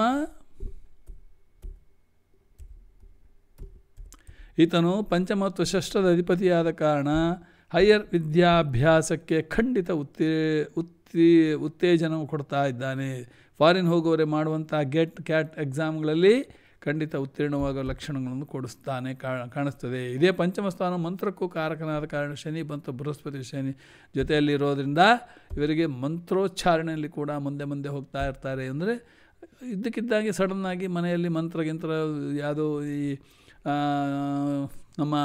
ಈತನು ಪಂಚಮ ಮತ್ತು ಷಷ್ಠದ ಅಧಿಪತಿಯಾದ ಕಾರಣ ಹೈಯರ್ ವಿದ್ಯಾಭ್ಯಾಸಕ್ಕೆ ಖಂಡಿತ ಉತ್ತೇ ಉತ್ತೇ ಉತ್ತೇಜನವು ಕೊಡ್ತಾ ಇದ್ದಾನೆ ಫಾರಿನ್ ಹೋಗೋರೆ ಮಾಡುವಂಥ ಗೆಟ್ ಕ್ಯಾಟ್ ಎಕ್ಸಾಮ್ಗಳಲ್ಲಿ ಖಂಡಿತ ಉತ್ತೀರ್ಣವಾಗುವ ಲಕ್ಷಣಗಳನ್ನು ಕೊಡಿಸ್ತಾನೆ ಕಾಣಿಸ್ತದೆ ಇದೇ ಪಂಚಮ ಸ್ಥಾನ ಮಂತ್ರಕ್ಕೂ ಕಾರಕನಾದ ಕಾರಣ ಶನಿ ಬಂತು ಬೃಹಸ್ಪತಿ ಶನಿ ಇರೋದ್ರಿಂದ ಇವರಿಗೆ ಮಂತ್ರೋಚ್ಚಾರಣೆಯಲ್ಲಿ ಕೂಡ ಮುಂದೆ ಮುಂದೆ ಹೋಗ್ತಾ ಇರ್ತಾರೆ ಅಂದರೆ ಇದ್ದಕ್ಕಿದ್ದಾಗಿ ಸಡನ್ನಾಗಿ ಮನೆಯಲ್ಲಿ ಮಂತ್ರಗಿಂತ ಯಾವುದೋ ಈ ನಮ್ಮ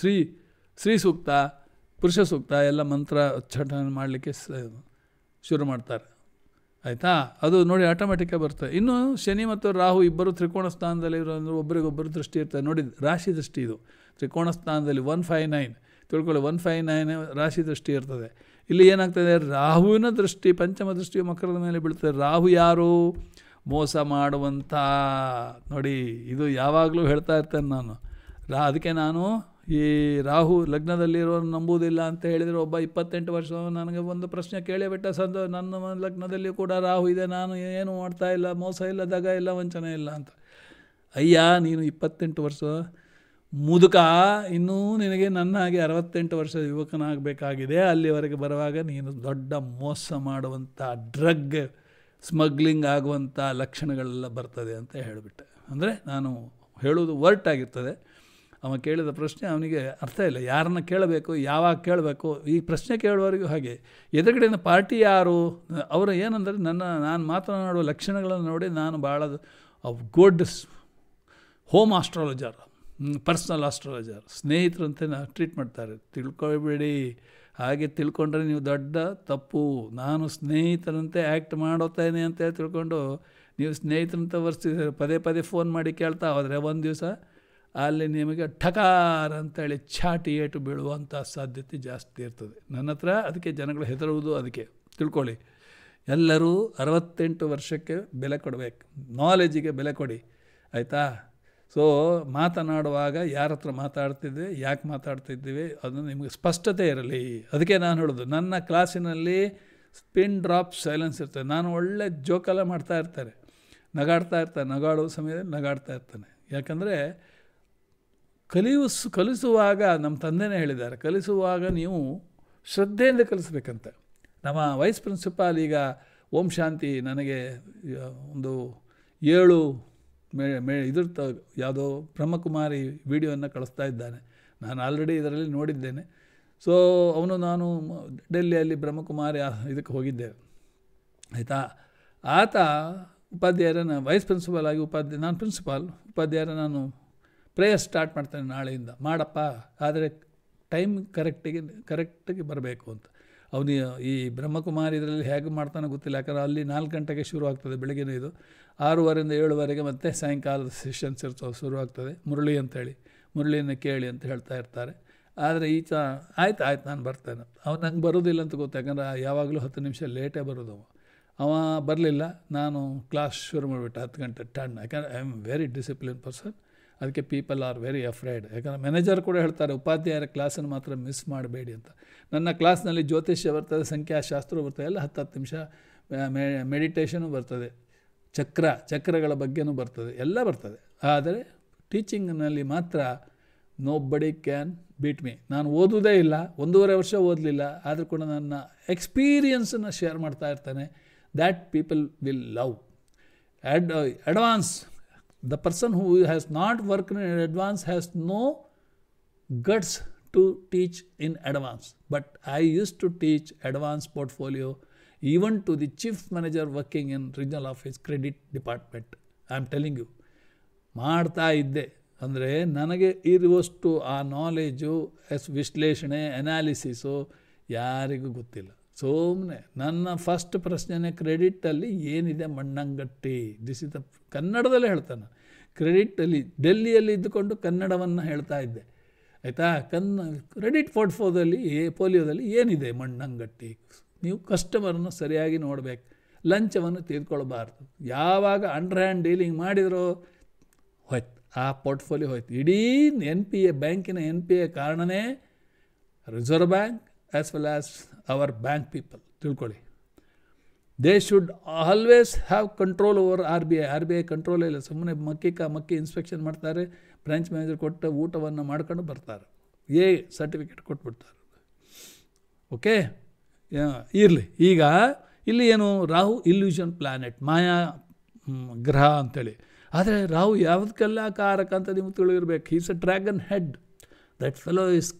ಶ್ರೀ ಶ್ರೀ ಸೂಕ್ತ ಪುರುಷ ಸೂಕ್ತ ಎಲ್ಲ ಮಂತ್ರ ಉಚ್ಚಾಟನೆ ಮಾಡಲಿಕ್ಕೆ ಶುರು ಮಾಡ್ತಾರೆ ಆಯಿತಾ ಅದು ನೋಡಿ ಆಟೋಮೆಟಿಕ್ಕಾಗಿ ಬರ್ತದೆ ಇನ್ನು ಶನಿ ಮತ್ತು ರಾಹು ಇಬ್ಬರು ತ್ರಿಕೋಣ ಸ್ಥಾನದಲ್ಲಿ ಇರೋ ಅಂದರೆ ಒಬ್ಬರಿಗೊಬ್ಬರು ದೃಷ್ಟಿ ಇರ್ತದೆ ನೋಡಿ ರಾಶಿ ದೃಷ್ಟಿ ಇದು ತ್ರಿಕೋಣ ಸ್ಥಾನದಲ್ಲಿ ಒನ್ ಫೈ ನೈನ್ ತಿಳ್ಕೊಳ್ಳಿ ಒನ್ ಫೈ ನೈನ್ ರಾಶಿ ದೃಷ್ಟಿ ಇರ್ತದೆ ಇಲ್ಲಿ ಏನಾಗ್ತದೆ ರಾಹುವಿನ ದೃಷ್ಟಿ ಪಂಚಮ ದೃಷ್ಟಿಯು ಮಕರದ ಮೇಲೆ ಬೀಳ್ತದೆ ರಾಹು ಯಾರು ಮೋಸ ಮಾಡುವಂಥ ನೋಡಿ ಇದು ಯಾವಾಗಲೂ ಹೇಳ್ತಾ ಇರ್ತೇನೆ ನಾನು ರಾ ಅದಕ್ಕೆ ನಾನು ಈ ರಾಹು ಲಗ್ನದಲ್ಲಿರೋನು ನಂಬುವುದಿಲ್ಲ ಅಂತ ಹೇಳಿದರೆ ಒಬ್ಬ ಇಪ್ಪತ್ತೆಂಟು ವರ್ಷ ನನಗೆ ಒಂದು ಪ್ರಶ್ನೆ ಕೇಳಿಬಿಟ್ಟ ಸಂದ ನನ್ನ ಲಗ್ನದಲ್ಲಿ ಕೂಡ ರಾಹು ಇದೆ ನಾನು ಏನು ಮಾಡ್ತಾ ಇಲ್ಲ ಮೋಸ ಇಲ್ಲ ದಗ ಇಲ್ಲ ವಂಚನೆ ಇಲ್ಲ ಅಂತ ಅಯ್ಯ ನೀನು ಇಪ್ಪತ್ತೆಂಟು ವರ್ಷ ಮುದುಕ ಇನ್ನೂ ನಿನಗೆ ನನ್ನ ಹಾಗೆ ಅರವತ್ತೆಂಟು ವರ್ಷ ಯುವಕನಾಗಬೇಕಾಗಿದೆ ಅಲ್ಲಿವರೆಗೆ ಬರುವಾಗ ನೀನು ದೊಡ್ಡ ಮೋಸ ಮಾಡುವಂಥ ಡ್ರಗ್ ಸ್ಮಗ್ಲಿಂಗ್ ಆಗುವಂಥ ಲಕ್ಷಣಗಳೆಲ್ಲ ಬರ್ತದೆ ಅಂತ ಹೇಳಿಬಿಟ್ಟೆ ಅಂದರೆ ನಾನು ಹೇಳುವುದು ವರ್ಟ್ ಆಗಿರ್ತದೆ ಅವ ಕೇಳಿದ ಪ್ರಶ್ನೆ ಅವನಿಗೆ ಅರ್ಥ ಇಲ್ಲ ಯಾರನ್ನ ಕೇಳಬೇಕು ಯಾವಾಗ ಕೇಳಬೇಕು ಈ ಪ್ರಶ್ನೆ ಕೇಳುವವರೆಗೂ ಹಾಗೆ ಎದುರುಗಡೆಯಿಂದ ಪಾರ್ಟಿ ಯಾರು ಅವರು ಏನಂದರೆ ನನ್ನ ನಾನು ಮಾತನಾಡುವ ಲಕ್ಷಣಗಳನ್ನು ನೋಡಿ ನಾನು ಭಾಳ good home astrologer personal astrologer ಸ್ನೇಹಿತರಂತೆ ನಾನು ಟ್ರೀಟ್ ಮಾಡ್ತಾರೆ ತಿಳ್ಕೊಳ್ಬೇಡಿ ಹಾಗೆ ತಿಳ್ಕೊಂಡ್ರೆ ನೀವು ದೊಡ್ಡ ತಪ್ಪು ನಾನು ಸ್ನೇಹಿತರಂತೆ ಆ್ಯಕ್ಟ್ ಮಾಡೋತೇನೆ ಅಂತ ತಿಳ್ಕೊಂಡು ನೀವು ಸ್ನೇಹಿತರಂತ ವರ್ಸಿದ್ರೆ ಪದೇ ಪದೇ ಫೋನ್ ಮಾಡಿ ಕೇಳ್ತಾ ಹೋದರೆ ಒಂದು ದಿವಸ ಅಲ್ಲಿ ನಿಮಗೆ ಠಕಾರ ಅಂತೇಳಿ ಛಾಟಿ ಏಟು ಬೀಳುವಂಥ ಸಾಧ್ಯತೆ ಜಾಸ್ತಿ ಇರ್ತದೆ ನನ್ನ ಹತ್ರ ಅದಕ್ಕೆ ಜನಗಳು ಹೆದರುವುದು ಅದಕ್ಕೆ ತಿಳ್ಕೊಳ್ಳಿ ಎಲ್ಲರೂ ಅರವತ್ತೆಂಟು ವರ್ಷಕ್ಕೆ ಬೆಲೆ ಕೊಡಬೇಕು ನಾಲೆಜಿಗೆ ಬೆಲೆ ಕೊಡಿ ಆಯಿತಾ ಸೊ ಮಾತನಾಡುವಾಗ ಯಾರ ಹತ್ರ ಮಾತಾಡ್ತಿದ್ವಿ ಯಾಕೆ ಮಾತಾಡ್ತಿದ್ದೀವಿ ಅದು ನಿಮಗೆ ಸ್ಪಷ್ಟತೆ ಇರಲಿ ಅದಕ್ಕೆ ನಾನು ಹೇಳೋದು ನನ್ನ ಕ್ಲಾಸಿನಲ್ಲಿ ಸ್ಪಿನ್ ಡ್ರಾಪ್ ಸೈಲೆನ್ಸ್ ಇರ್ತದೆ ನಾನು ಒಳ್ಳೆ ಜೋಕೆಲ್ಲ ಮಾಡ್ತಾ ಇರ್ತಾರೆ ನಗಾಡ್ತಾ ಇರ್ತಾರೆ ನಗಾಡುವ ಸಮಯದಲ್ಲಿ ನಗಾಡ್ತಾ ಇರ್ತಾನೆ ಯಾಕಂದರೆ ಕಲಿಯುಸ್ ಕಲಿಸುವಾಗ ನಮ್ಮ ತಂದೆನೇ ಹೇಳಿದ್ದಾರೆ ಕಲಿಸುವಾಗ ನೀವು ಶ್ರದ್ಧೆಯಿಂದ ಕಲಿಸ್ಬೇಕಂತ ನಮ್ಮ ವೈಸ್ ಪ್ರಿನ್ಸಿಪಾಲ್ ಈಗ ಓಂ ಶಾಂತಿ ನನಗೆ ಒಂದು ಏಳು ಮೇ ಮೇ ಇದ್ರ ತ ಯಾವುದೋ ಬ್ರಹ್ಮಕುಮಾರಿ ವಿಡಿಯೋವನ್ನು ಕಳಿಸ್ತಾ ಇದ್ದಾನೆ ನಾನು ಆಲ್ರೆಡಿ ಇದರಲ್ಲಿ ನೋಡಿದ್ದೇನೆ ಸೊ ಅವನು ನಾನು ಡೆಲ್ಲಿಯಲ್ಲಿ ಬ್ರಹ್ಮಕುಮಾರಿ ಇದಕ್ಕೆ ಹೋಗಿದ್ದೆ ಆಯಿತಾ ಆತ ಉಪಾಧ್ಯಾಯರ ವೈಸ್ ಪ್ರಿನ್ಸಿಪಾಲ್ ಆಗಿ ಉಪಾಧ್ಯಾಯ ನಾನು ಪ್ರಿನ್ಸಿಪಾಲ್ ಉಪಾಧ್ಯಾಯರ ನಾನು ಪ್ರೇಯರ್ ಸ್ಟಾರ್ಟ್ ಮಾಡ್ತಾನೆ ನಾಳೆಯಿಂದ ಮಾಡಪ್ಪ ಆದರೆ ಟೈಮ್ ಕರೆಕ್ಟಿಗೆ ಕರೆಕ್ಟಾಗಿ ಬರಬೇಕು ಅಂತ ಅವನು ಈ ಬ್ರಹ್ಮಕುಮಾರಿ ಇದರಲ್ಲಿ ಹೇಗೆ ಮಾಡ್ತಾನೋ ಗೊತ್ತಿಲ್ಲ ಯಾಕಂದರೆ ಅಲ್ಲಿ ನಾಲ್ಕು ಗಂಟೆಗೆ ಶುರು ಆಗ್ತದೆ ಬೆಳಗಿನ ಇದು ಆರೂವರೆಯಿಂದ ಏಳುವರೆಗೆ ಮತ್ತೆ ಸಾಯಂಕಾಲದ ಸೆಷನ್ಸ್ ಇರ್ತವೆ ಶುರು ಆಗ್ತದೆ ಮುರಳಿ ಅಂತೇಳಿ ಮುರಳಿಯನ್ನು ಕೇಳಿ ಅಂತ ಹೇಳ್ತಾ ಇರ್ತಾರೆ ಆದರೆ ಈಚ ಆಯ್ತು ಆಯ್ತು ನಾನು ಬರ್ತೇನೆ ಅವ್ನು ನಂಗೆ ಬರೋದಿಲ್ಲ ಅಂತ ಗೊತ್ತು ಯಾಕಂದ್ರೆ ಯಾವಾಗಲೂ ಹತ್ತು ನಿಮಿಷ ಲೇಟೇ ಬರೋದು ಅವ ಬರಲಿಲ್ಲ ನಾನು ಕ್ಲಾಸ್ ಶುರು ಮಾಡಿಬಿಟ್ಟು ಹತ್ತು ಗಂಟೆ ಟನ್ ಯಾಕಂದರೆ I am very discipline person ಅದಕ್ಕೆ ಪೀಪಲ್ ಆರ್ ವೆರಿ ಅಫ್ರೈಡ್ ಯಾಕಂದರೆ ಮ್ಯಾನೇಜರ್ ಕೂಡ ಹೇಳ್ತಾರೆ ಉಪಾಧ್ಯಾಯರ ಕ್ಲಾಸನ್ನು ಮಾತ್ರ ಮಿಸ್ ಮಾಡಬೇಡಿ ಅಂತ ನನ್ನ ಕ್ಲಾಸ್ನಲ್ಲಿ ಜ್ಯೋತಿಷ್ಯ ಬರ್ತದೆ ಸಂಖ್ಯಾಶಾಸ್ತ್ರ ಬರ್ತದೆ ಎಲ್ಲ ಹತ್ತು ಹತ್ತು ನಿಮಿಷ ಮೆಡಿಟೇಷನು ಬರ್ತದೆ ಚಕ್ರ ಚಕ್ರಗಳ ಬಗ್ಗೆನೂ ಬರ್ತದೆ ಎಲ್ಲ ಬರ್ತದೆ ಆದರೆ ಟೀಚಿಂಗ್ನಲ್ಲಿ ಮಾತ್ರ ನೋ ಬಡಿ ಕ್ಯಾನ್ ಬೀಟ್ ಮಿ ನಾನು ಓದುವುದೇ ಇಲ್ಲ ಒಂದೂವರೆ ವರ್ಷ ಓದಲಿಲ್ಲ ಆದರೂ ಕೂಡ ನನ್ನ ಎಕ್ಸ್ಪೀರಿಯನ್ಸನ್ನು ಶೇರ್ ಮಾಡ್ತಾ ಇರ್ತಾನೆ that people will love ad advance The person who has not worked in advance has no guts to teach in advance. But I used to teach advanced portfolio even to the chief manager working in regional office credit telling you, am telling you ಮಾಡ್ತಾ ಇದ್ದೆ ಅಂದರೆ ನನಗೆ ಇರುವಷ್ಟು ಆ knowledge S ವಿಶ್ಲೇಷಣೆ analysis ಯಾರಿಗೂ ಗೊತ್ತಿಲ್ಲ ಸುಮ್ಮನೆ ನನ್ನ ಫಸ್ಟ್ ಪ್ರಶ್ನೆನೇ ಕ್ರೆಡಿಟಲ್ಲಿ ಏನಿದೆ ಮಣ್ಣಂಗಟ್ಟಿ ದಿಸ್ ಇಸ್ ದ ಕನ್ನಡದಲ್ಲೇ ಹೇಳ್ತಾನೆ ಕ್ರೆಡಿಟಲ್ಲಿ ಡೆಲ್ಲಿಯಲ್ಲಿ ಇದ್ದುಕೊಂಡು ಕನ್ನಡವನ್ನು ಹೇಳ್ತಾ ಇದ್ದೆ ಆಯಿತಾ ಕನ್ನ ಕ್ರೆಡಿಟ್ ಪೋರ್ಟ್ಫೋದಲ್ಲಿ ಏ ಪೋಲಿಯೋದಲ್ಲಿ ಏನಿದೆ ಮಣ್ಣಂಗಟ್ಟಿ ನೀವು ಕಸ್ಟಮರನ್ನು ಸರಿಯಾಗಿ ನೋಡಬೇಕು ಲಂಚವನ್ನು ತೆಗೆದುಕೊಳ್ಬಾರ್ದು ಯಾವಾಗ ಅಂಡರ್ ಹ್ಯಾಂಡ್ ಡೀಲಿಂಗ್ ಮಾಡಿದರೂ ಹೋಯ್ತು ಆ ಪೋರ್ಟ್ಫೋಲಿಯೋ ಹೋಯ್ತು ಇಡೀ ಎನ್ ಪಿ ಎ ಬ್ಯಾಂಕಿನ ಎನ್ ಪಿ ಎ ಕಾರಣನೇ reserve bank as well as our bank people ತಿಳ್ಕೊಳ್ಳಿ they should always have control over R B I R B I ಕಂಟ್ರೋಲೇ ಇಲ್ಲ ಸುಮ್ಮನೆ ಮಕ್ಕಿ ಕ ಮಕ್ಕಿ ಇನ್ಸ್ಪೆಕ್ಷನ್ ಮಾಡ್ತಾರೆ ಬ್ರಾಂಚ್ ಮ್ಯಾನೇಜರ್ ಕೊಟ್ಟು ಊಟವನ್ನು ಮಾಡ್ಕೊಂಡು ಬರ್ತಾರೆ ಏ ಸರ್ಟಿಫಿಕೇಟ್ ಕೊಟ್ಬಿಡ್ತಾರೆ ಓಕೆ ಇರಲಿ ಈಗ ಇಲ್ಲಿ ಏನು ರಾಹು ಇಲ್ಯೂಷನ್ ಪ್ಲ್ಯಾನೆಟ್ ಮಾಯಾ ಗ್ರಹ ಅಂತೇಳಿ ಆದರೆ ರಾಹು ಯಾವುದಕ್ಕೆಲ್ಲ ಕಾರಕ ಅಂತ ನಿಮ್ಗೆ ತಿಳಿದಿರ್ಬೇಕು is a dragon head that fellow is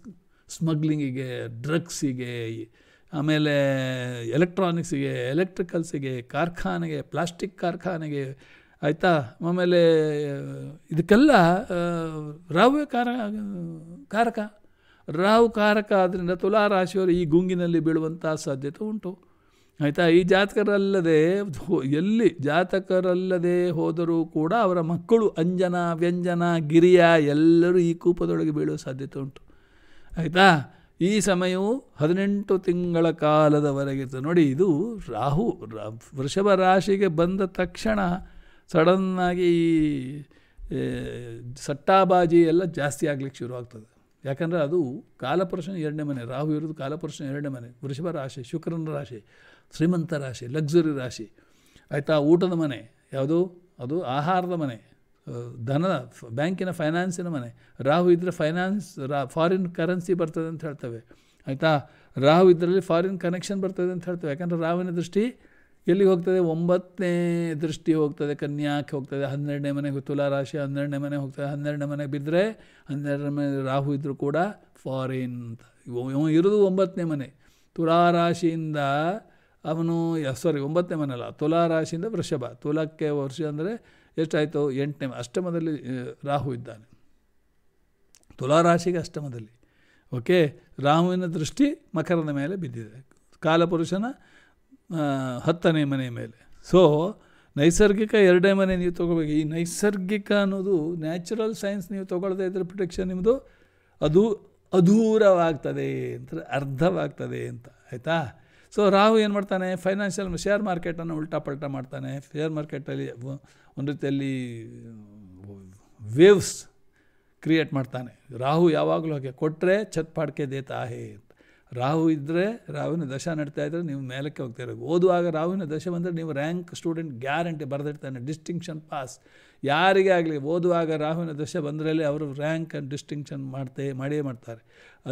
ಸ್ಮಗ್ಲಿಂಗಿಗೆ ಡ್ರಗ್ಸಿಗೆ ಆಮೇಲೆ ಎಲೆಕ್ಟ್ರಾನಿಕ್ಸಿಗೆ ಎಲೆಕ್ಟ್ರಿಕಲ್ಸಿಗೆ ಕಾರ್ಖಾನೆಗೆ ಪ್ಲಾಸ್ಟಿಕ್ ಕಾರ್ಖಾನೆಗೆ ಆಯಿತಾ ಆಮೇಲೆ ಇದಕ್ಕೆಲ್ಲ ರಾವೇ ಕಾರ ಕಾರಕ ರಾವು ಕಾರಕ ಆದ್ದರಿಂದ ತುಲಾರಾಶಿಯವರು ಈ ಗುಂಗಿನಲ್ಲಿ ಬೀಳುವಂಥ ಸಾಧ್ಯತೆ ಉಂಟು ಆಯಿತಾ ಈ ಜಾತಕರಲ್ಲದೆ ಎಲ್ಲಿ ಜಾತಕರಲ್ಲದೆ ಹೋದರೂ ಕೂಡ ಅವರ ಮಕ್ಕಳು ಅಂಜನ ವ್ಯಂಜನ ಗಿರಿಯ ಎಲ್ಲರೂ ಈ ಕೂಪದೊಳಗೆ ಬೀಳುವ ಸಾಧ್ಯತೆ ಉಂಟು ಆಯಿತಾ ಈ ಸಮಯವು ಹದಿನೆಂಟು ತಿಂಗಳ ಕಾಲದವರೆಗೆ ನೋಡಿ ಇದು ರಾಹು ವೃಷಭ ರಾಶಿಗೆ ಬಂದ ತಕ್ಷಣ ಸಡನ್ನಾಗಿ ಈ ಸಟ್ಟಾಬಾಜಿ ಎಲ್ಲ ಜಾಸ್ತಿ ಆಗ್ಲಿಕ್ಕೆ ಶುರು ಆಗ್ತದೆ ಯಾಕಂದರೆ ಅದು ಕಾಲಪುರುಷನ ಎರಡನೇ ಮನೆ ರಾಹು ಇರೋದು ಕಾಲಪುರುಷನ ಎರಡನೇ ಮನೆ ವೃಷಭ ರಾಶಿ ಶುಕ್ರನ ರಾಶಿ ಶ್ರೀಮಂತ ರಾಶಿ ಲಕ್ಸುರಿ ರಾಶಿ ಆಯಿತಾ ಊಟದ ಮನೆ ಯಾವುದು ಅದು ಆಹಾರದ ಮನೆ ಧನ ಬ್ಯಾಂಕಿನ ಫೈನಾನ್ಸಿನ ಮನೆ ರಾಹು ಇದ್ದರೆ ಫೈನಾನ್ಸ್ ರಾ ಫಾರಿನ್ ಕರೆನ್ಸಿ ಬರ್ತದೆ ಅಂತ ಹೇಳ್ತವೆ ಆಯಿತಾ ರಾಹು ಇದರಲ್ಲಿ ಫಾರಿನ್ ಕನೆಕ್ಷನ್ ಬರ್ತದೆ ಅಂತ ಹೇಳ್ತೇವೆ ಯಾಕಂದರೆ ರಾಹುವಿನ ದೃಷ್ಟಿ ಎಲ್ಲಿಗೆ ಹೋಗ್ತದೆ ಒಂಬತ್ತನೇ ದೃಷ್ಟಿ ಹೋಗ್ತದೆ ಕನ್ಯಾಕ್ಕೆ ಹೋಗ್ತದೆ ಹನ್ನೆರಡನೇ ಮನೆಗೆ ತುಲಾ ರಾಶಿ ಹನ್ನೆರಡನೇ ಮನೆಗೆ ಹೋಗ್ತದೆ ಹನ್ನೆರಡನೇ ಮನೆಗೆ ಬಿದ್ದರೆ ಹನ್ನೆರಡನೇ ಮನೆ ರಾಹು ಇದ್ದರೂ ಕೂಡ ಫಾರಿನ್ ಅಂತ ಇರೋದು ಒಂಬತ್ತನೇ ಮನೆ ತುಲಾರಾಶಿಯಿಂದ ಅವನು ಸಾರಿ ಒಂಬತ್ತನೇ ಮನೆಯಲ್ಲ ಅಲ್ಲ ತುಲಾ ವೃಷಭ ತುಲಕ್ಕೆ ವರ್ಷ ಅಂದರೆ ಎಷ್ಟಾಯಿತು ಎಂಟನೇ ಅಷ್ಟಮದಲ್ಲಿ ರಾಹು ಇದ್ದಾನೆ ತುಲಾರಾಶಿಗೆ ಅಷ್ಟಮದಲ್ಲಿ ಓಕೆ ರಾಹುವಿನ ದೃಷ್ಟಿ ಮಕರನ ಮೇಲೆ ಬಿದ್ದಿದೆ ಕಾಲಪುರುಷನ ಹತ್ತನೇ ಮನೆಯ ಮೇಲೆ ಸೊ ನೈಸರ್ಗಿಕ ಎರಡನೇ ಮನೆ ನೀವು ತೊಗೋಬೇಕು ಈ ನೈಸರ್ಗಿಕ ಅನ್ನೋದು ನ್ಯಾಚುರಲ್ ಸೈನ್ಸ್ ನೀವು ತೊಗೊಳ್ತಾ ಇದ್ರೆ ಪ್ರೊಟೆಕ್ಷನ್ ನಿಮ್ಮದು ಅದು ಅಧೂರವಾಗ್ತದೆ ಅಂತ ಅರ್ಧವಾಗ್ತದೆ ಅಂತ ಆಯಿತಾ ಸೊ ರಾಹು ಏನು ಮಾಡ್ತಾನೆ ಫೈನಾನ್ಷಿಯಲ್ ಶೇರ್ ಮಾರ್ಕೆಟನ್ನು ಉಲ್ಟಾ ಪಲ್ಟಾ ಮಾಡ್ತಾನೆ ಶೇರ್ ಮಾರ್ಕೆಟಲ್ಲಿ ಒಂದು ರೀತಿಯಲ್ಲಿ ವೇವ್ಸ್ ಕ್ರಿಯೇಟ್ ಮಾಡ್ತಾನೆ ರಾಹು ಯಾವಾಗಲೂ ಹಾಗೆ ಕೊಟ್ಟರೆ ಛತ್ಪಾಡ್ಕೆ ದೇತ ರಾಹು ಇದ್ದರೆ ರಾಹುವಿನ ದಶ ನಡೀತಾ ಇದ್ದರೆ ನೀವು ಮೇಲಕ್ಕೆ ಹೋಗ್ತಾ ಇರೋದು ಓದುವಾಗ ರಾಹುವಿನ ದಶ ಬಂದರೆ ನೀವು ರ್ಯಾಂಕ್ ಸ್ಟೂಡೆಂಟ್ ಗ್ಯಾರಂಟಿ ಬರೆದಿರ್ತಾನೆ ಡಿಸ್ಟಿಂಕ್ಷನ್ ಪಾಸ್ ಯಾರಿಗೇ ಆಗಲಿ ಓದುವಾಗ ರಾಹುವಿನ ದಶ ಬಂದರಲ್ಲಿ ಅವರು ರ್ಯಾಂಕ್ ಆ್ಯಂಡ್ ಡಿಸ್ಟಿಂಕ್ಷನ್ ಮಾಡ್ತೇ ಮಾಡೇ ಮಾಡ್ತಾರೆ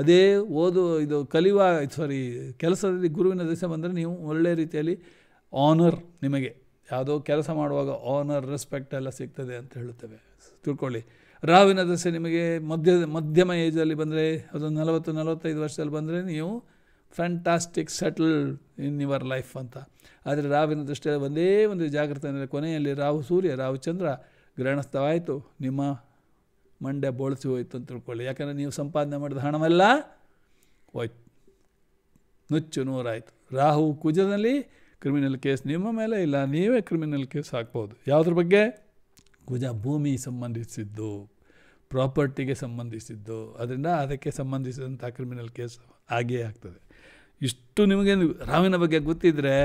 ಅದೇ ಓದು ಇದು ಕಲಿವ ಸಾರಿ ಕೆಲಸದಲ್ಲಿ ಗುರುವಿನ ದಶ ಬಂದರೆ ನೀವು ಒಳ್ಳೆ ರೀತಿಯಲ್ಲಿ ಆನರ್ ನಿಮಗೆ ಯಾವುದೋ ಕೆಲಸ ಮಾಡುವಾಗ ಆನರ್ ರೆಸ್ಪೆಕ್ಟ್ ಎಲ್ಲ ಸಿಗ್ತದೆ ಅಂತ ಹೇಳುತ್ತೇವೆ ತಿಳ್ಕೊಳ್ಳಿ ರಾವಿನ ದಸೆ ನಿಮಗೆ ಮಧ್ಯ ಮಧ್ಯಮ ಏಜಲ್ಲಿ ಬಂದರೆ ಅದೊಂದು ನಲವತ್ತು ನಲವತ್ತೈದು ವರ್ಷದಲ್ಲಿ ಬಂದರೆ ನೀವು fantastic settle in your life ಅಂತ ಆದರೆ ರಾವಿನ ದೃಷ್ಟಿಯಲ್ಲಿ ಒಂದೇ ಒಂದು ಜಾಗ್ರತೆ ಅಂದರೆ ಕೊನೆಯಲ್ಲಿ ರಾಹು ಸೂರ್ಯ ರಾಹು ಚಂದ್ರ ಗ್ರಹಣಸ್ಥವಾಯಿತು ನಿಮ್ಮ ಮಂಡ್ಯ ಬೋಳಿಸಿ ಹೋಯಿತು ಅಂತ ತಿಳ್ಕೊಳ್ಳಿ ಯಾಕಂದರೆ ನೀವು ಸಂಪಾದನೆ ಮಾಡಿದ ಹಣವೆಲ್ಲ ಹೋಯ್ತು ನುಚ್ಚು ನೂರಾಯಿತು ರಾಹು ಕುಜದಲ್ಲಿ ಕ್ರಿಮಿನಲ್ ಕೇಸ್ ನಿಮ್ಮ ಮೇಲೆ ಇಲ್ಲ ನೀವೇ ಕ್ರಿಮಿನಲ್ ಕೇಸ್ ಹಾಕ್ಬೋದು ಯಾವುದ್ರ ಬಗ್ಗೆ ಕುಜ ಭೂಮಿ ಸಂಬಂಧಿಸಿದ್ದು ಪ್ರಾಪರ್ಟಿಗೆ ಸಂಬಂಧಿಸಿದ್ದು ಅದರಿಂದ ಅದಕ್ಕೆ ಸಂಬಂಧಿಸಿದಂಥ ಕ್ರಿಮಿನಲ್ ಕೇಸ್ ಹಾಗೇ ಆಗ್ತದೆ ಇಷ್ಟು ನಿಮಗೆ ರಾವಿನ ಬಗ್ಗೆ ಗೊತ್ತಿದ್ದರೆ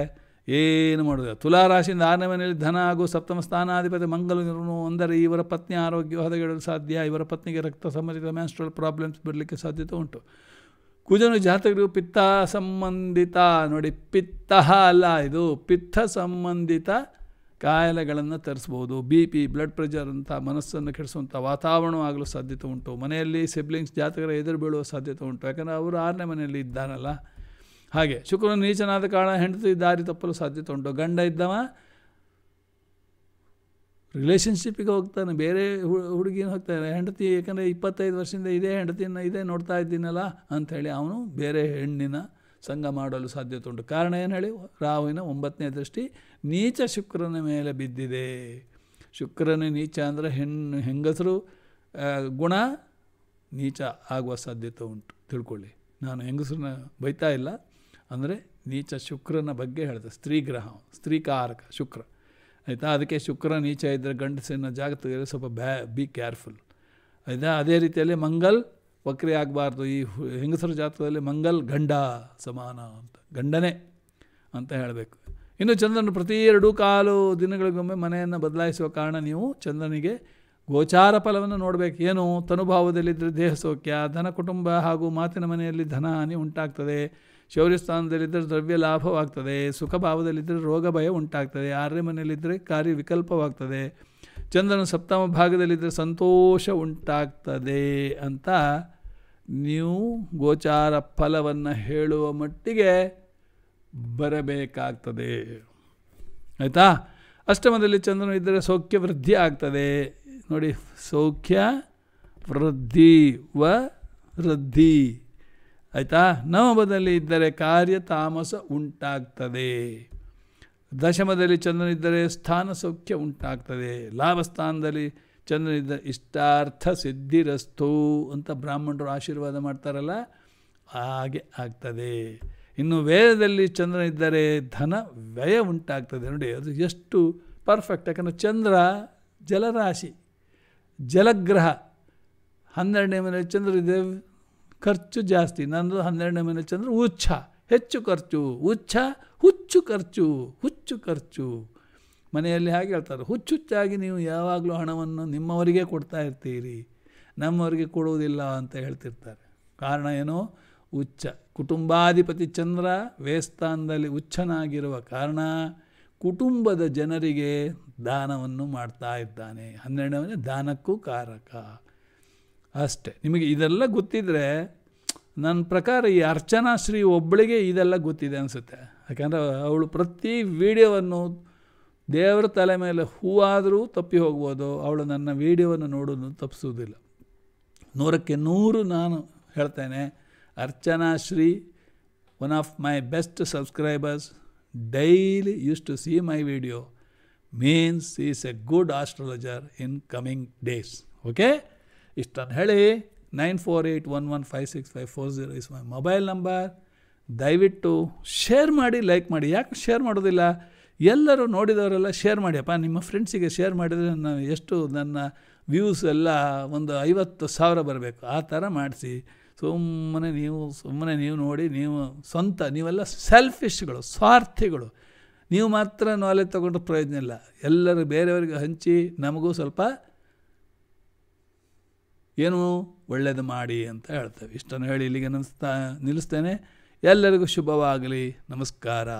ಏನು ಮಾಡೋದು ತುಲಾರಾಶಿಯಿಂದ ಆರನೇ ಮನೆಯಲ್ಲಿ ಧನ ಹಾಗೂ ಸಪ್ತಮ ಸ್ಥಾನಾಧಿಪತಿ ಮಂಗಳೂರು ಅಂದರೆ ಇವರ ಪತ್ನಿ ಆರೋಗ್ಯ ಹದಗೆಡಲು ಸಾಧ್ಯ ಇವರ ಪತ್ನಿಗೆ ರಕ್ತ ಸಂಬಂಧಿತ ಮ್ಯಾನ್ಸ್ಟ್ರಲ್ ಪ್ರಾಬ್ಲಮ್ಸ್ ಬರಲಿಕ್ಕೆ ಸಾಧ್ಯತೆ ಉಂಟು ಕುಜನು ಜಾತಕರು ಪಿತ್ತ ಸಂಬಂಧಿತ ನೋಡಿ ಪಿತ್ತ ಅಲ್ಲ ಇದು ಪಿತ್ತ ಸಂಬಂಧಿತ ಕಾಯಿಲೆಗಳನ್ನು ತರಿಸ್ಬೋದು ಬಿ ಪಿ ಬ್ಲಡ್ ಪ್ರೆಷರ್ ಅಂತ ಮನಸ್ಸನ್ನು ಕೆಡಿಸುವಂಥ ಆಗಲು ಸಾಧ್ಯತೆ ಉಂಟು ಮನೆಯಲ್ಲಿ ಸಿಬ್ಲಿಂಗ್ಸ್ ಜಾತಕರ ಎದುರು ಬೀಳುವ ಸಾಧ್ಯತೆ ಉಂಟು ಯಾಕಂದರೆ ಅವರು ಆರನೇ ಮನೆಯಲ್ಲಿ ಇದ್ದಾನಲ್ಲ ಹಾಗೆ ಶುಕ್ರನ ನೀಚನಾದ ಕಾರಣ ಹೆಂಡತಿ ದಾರಿ ತಪ್ಪಲು ಸಾಧ್ಯತೆ ಉಂಟು ಗಂಡ ಇದ್ದವ ರಿಲೇಷನ್ಶಿಪ್ಪಿಗೆ ಹೋಗ್ತಾನೆ ಬೇರೆ ಹುಡುಗಿನ ಹೋಗ್ತಾನೆ ಹೆಂಡತಿ ಯಾಕಂದರೆ ಇಪ್ಪತ್ತೈದು ವರ್ಷದಿಂದ ಇದೇ ಹೆಂಡತಿನ ಇದೇ ನೋಡ್ತಾ ಇದ್ದೀನಲ್ಲ ಅಂಥೇಳಿ ಅವನು ಬೇರೆ ಹೆಣ್ಣಿನ ಸಂಘ ಮಾಡಲು ಸಾಧ್ಯತೆ ಉಂಟು ಕಾರಣ ಏನು ಹೇಳಿ ರಾಹುವಿನ ಒಂಬತ್ತನೇ ದೃಷ್ಟಿ ನೀಚ ಶುಕ್ರನ ಮೇಲೆ ಬಿದ್ದಿದೆ ಶುಕ್ರನ ನೀಚ ಅಂದರೆ ಹೆಣ್ಣು ಹೆಂಗಸರು ಗುಣ ನೀಚ ಆಗುವ ಸಾಧ್ಯತೆ ಉಂಟು ತಿಳ್ಕೊಳ್ಳಿ ನಾನು ಹೆಂಗಸ್ರನ್ನ ಬೈತಾ ಇಲ್ಲ ಅಂದರೆ ನೀಚ ಶುಕ್ರನ ಬಗ್ಗೆ ಹೇಳ್ದೆ ಸ್ತ್ರೀ ಗ್ರಹ ಸ್ತ್ರೀಕಾರಕ ಶುಕ್ರ ಆಯಿತಾ ಅದಕ್ಕೆ ಶುಕ್ರ ನೀಚ ಇದ್ದರೆ ಗಂಡಸಿನ ಜಾಗ ಸ್ವಲ್ಪ ಬ್ಯಾ ಬಿ ಕೇರ್ಫುಲ್ ಆಯಿತಾ ಅದೇ ರೀತಿಯಲ್ಲಿ ಮಂಗಲ್ ವಕ್ರಿ ಆಗಬಾರ್ದು ಈ ಹೆಂಗಸರ ಜಾತಕದಲ್ಲಿ ಮಂಗಲ್ ಗಂಡ ಸಮಾನ ಅಂತ ಗಂಡನೇ ಅಂತ ಹೇಳಬೇಕು ಇನ್ನು ಚಂದ್ರನು ಪ್ರತಿ ಎರಡು ಕಾಲು ದಿನಗಳಿಗೊಮ್ಮೆ ಮನೆಯನ್ನು ಬದಲಾಯಿಸುವ ಕಾರಣ ನೀವು ಚಂದ್ರನಿಗೆ ಗೋಚಾರ ಫಲವನ್ನು ನೋಡಬೇಕು ಏನು ತನುಭಾವದಲ್ಲಿದ್ದರೆ ದೇಹ ಸೌಖ್ಯ ಧನ ಕುಟುಂಬ ಹಾಗೂ ಮಾತಿನ ಮನೆಯಲ್ಲಿ ಧನ ಹಾನಿ ಉಂಟಾಗ್ತದೆ ಶೌರ್ಯಸ್ಥಾನದಲ್ಲಿದ್ದರೆ ದ್ರವ್ಯ ಲಾಭವಾಗ್ತದೆ ಸುಖ ಭಾವದಲ್ಲಿದ್ದರೆ ರೋಗ ಭಯ ಉಂಟಾಗ್ತದೆ ಆರ್ಯ ಮನೆಯಲ್ಲಿದ್ದರೆ ಕಾರ್ಯ ವಿಕಲ್ಪವಾಗ್ತದೆ ಚಂದ್ರನ ಸಪ್ತಮ ಭಾಗದಲ್ಲಿದ್ದರೆ ಸಂತೋಷ ಉಂಟಾಗ್ತದೆ ಅಂತ ನೀವು ಗೋಚಾರ ಫಲವನ್ನು ಹೇಳುವ ಮಟ್ಟಿಗೆ ಬರಬೇಕಾಗ್ತದೆ ಆಯಿತಾ ಅಷ್ಟಮದಲ್ಲಿ ಚಂದ್ರನು ಇದ್ದರೆ ಸೌಖ್ಯ ವೃದ್ಧಿ ಆಗ್ತದೆ ನೋಡಿ ಸೌಖ್ಯ ವೃದ್ಧಿ ವ ವೃದ್ಧಿ ಆಯಿತಾ ನವಮದಲ್ಲಿ ಇದ್ದರೆ ಕಾರ್ಯ ತಾಮಸ ಉಂಟಾಗ್ತದೆ ದಶಮದಲ್ಲಿ ಚಂದ್ರನಿದ್ದರೆ ಸ್ಥಾನ ಸೌಖ್ಯ ಉಂಟಾಗ್ತದೆ ಲಾಭಸ್ಥಾನದಲ್ಲಿ ಚಂದ್ರನಿದ್ದ ಇಷ್ಟಾರ್ಥ ಸಿದ್ಧಿರಸ್ತು ಅಂತ ಬ್ರಾಹ್ಮಣರು ಆಶೀರ್ವಾದ ಮಾಡ್ತಾರಲ್ಲ ಹಾಗೆ ಆಗ್ತದೆ ಇನ್ನು ವ್ಯಯದಲ್ಲಿ ಚಂದ್ರನಿದ್ದರೆ ಇದ್ದರೆ ಧನ ವ್ಯಯ ಉಂಟಾಗ್ತದೆ ನೋಡಿ ಅದು ಎಷ್ಟು ಪರ್ಫೆಕ್ಟ್ ಯಾಕಂದರೆ ಚಂದ್ರ ಜಲರಾಶಿ ಜಲಗ್ರಹ ಹನ್ನೆರಡನೇ ಮನೆ ಚಂದ್ರ ಇದೆ ಖರ್ಚು ಜಾಸ್ತಿ ನಂದು ಹನ್ನೆರಡನೇ ಮನೆ ಚಂದ್ರ ಉಚ್ಛ ಹೆಚ್ಚು ಖರ್ಚು ಉಚ್ಛ ಹುಚ್ಚು ಖರ್ಚು ಹುಚ್ಚು ಖರ್ಚು ಮನೆಯಲ್ಲಿ ಹಾಗೆ ಹೇಳ್ತಾರೆ ಹುಚ್ಚುಚ್ಚಾಗಿ ನೀವು ಯಾವಾಗಲೂ ಹಣವನ್ನು ನಿಮ್ಮವರಿಗೆ ಕೊಡ್ತಾ ಇರ್ತೀರಿ ನಮ್ಮವರಿಗೆ ಕೊಡುವುದಿಲ್ಲ ಅಂತ ಹೇಳ್ತಿರ್ತಾರೆ ಕಾರಣ ಏನೋ ಹುಚ್ಚ ಕುಟುಂಬಾಧಿಪತಿ ಚಂದ್ರ ವೇಸ್ತಾನದಲ್ಲಿ ಉಚ್ಚನಾಗಿರುವ ಕಾರಣ ಕುಟುಂಬದ ಜನರಿಗೆ ದಾನವನ್ನು ಮಾಡ್ತಾ ಇದ್ದಾನೆ ಹನ್ನೆರಡನೇ ದಾನಕ್ಕೂ ಕಾರಕ ಅಷ್ಟೆ ನಿಮಗೆ ಇದೆಲ್ಲ ಗೊತ್ತಿದ್ದರೆ ನನ್ನ ಪ್ರಕಾರ ಈ ಅರ್ಚನಾ ಶ್ರೀ ಒಬ್ಬಳಿಗೆ ಇದೆಲ್ಲ ಗೊತ್ತಿದೆ ಅನಿಸುತ್ತೆ ಯಾಕಂದರೆ ಅವಳು ಪ್ರತಿ ವಿಡಿಯೋವನ್ನು ದೇವರ ತಲೆ ಮೇಲೆ ಹೂವಾದರೂ ತಪ್ಪಿ ಹೋಗ್ಬೋದು ಅವಳು ನನ್ನ ವಿಡಿಯೋವನ್ನು ನೋಡೋದು ತಪ್ಪಿಸುವುದಿಲ್ಲ ನೂರಕ್ಕೆ ನೂರು ನಾನು ಹೇಳ್ತೇನೆ Archana Shri one of my best subscribers daily use to see my video. Means is a good astrologer in coming days okay ಇಷ್ಟನ್ನು ಹೇಳಿ nine four eight one one five six five four zero is my mobile number ದಯವಿಟ್ಟು share ಮಾಡಿ like ಮಾಡಿ ಯಾಕೆ share ಮಾಡೋದಿಲ್ಲ ಎಲ್ಲರೂ ನೋಡಿದವರೆಲ್ಲ share ಮಾಡಿಯಪ್ಪ ನಿಮ್ಮ ಫ್ರೆಂಡ್ಸಿಗೆ ಶೇರ್ ಮಾಡಿದರೆ ನಾನು ಎಷ್ಟು ನನ್ನ ವ್ಯೂಸ್ ಎಲ್ಲ ಒಂದು ಐವತ್ತು ಸಾವಿರ ಬರಬೇಕು ಆ ಥರ ಮಾಡಿಸಿ ಸುಮ್ಮನೆ ನೀವು ಸುಮ್ಮನೆ ನೀವು ನೋಡಿ ನೀವು ಸ್ವಂತ ನೀವೆಲ್ಲ ಸೆಲ್ಫಿಶ್ಗಳು ಸ್ವಾರ್ಥಿಗಳು ನೀವು ಮಾತ್ರ ನಾಲೆಜ್ ತೊಗೊಂಡ್ರೆ ಪ್ರಯೋಜನ ಇಲ್ಲ ಎಲ್ಲರೂ ಬೇರೆಯವರಿಗೆ ಹಂಚಿ ನಮಗೂ ಸ್ವಲ್ಪ ಏನು ಒಳ್ಳೆಯದು ಮಾಡಿ ಅಂತ ಹೇಳ್ತೇವೆ ಇಷ್ಟನ್ನು ಹೇಳಿ ಇಲ್ಲಿಗೆ ನಿಲ್ಲಿಸ್ತಾ ನಿಲ್ಲಿಸ್ತೇನೆ ಎಲ್ಲರಿಗೂ ಶುಭವಾಗಲಿ ನಮಸ್ಕಾರ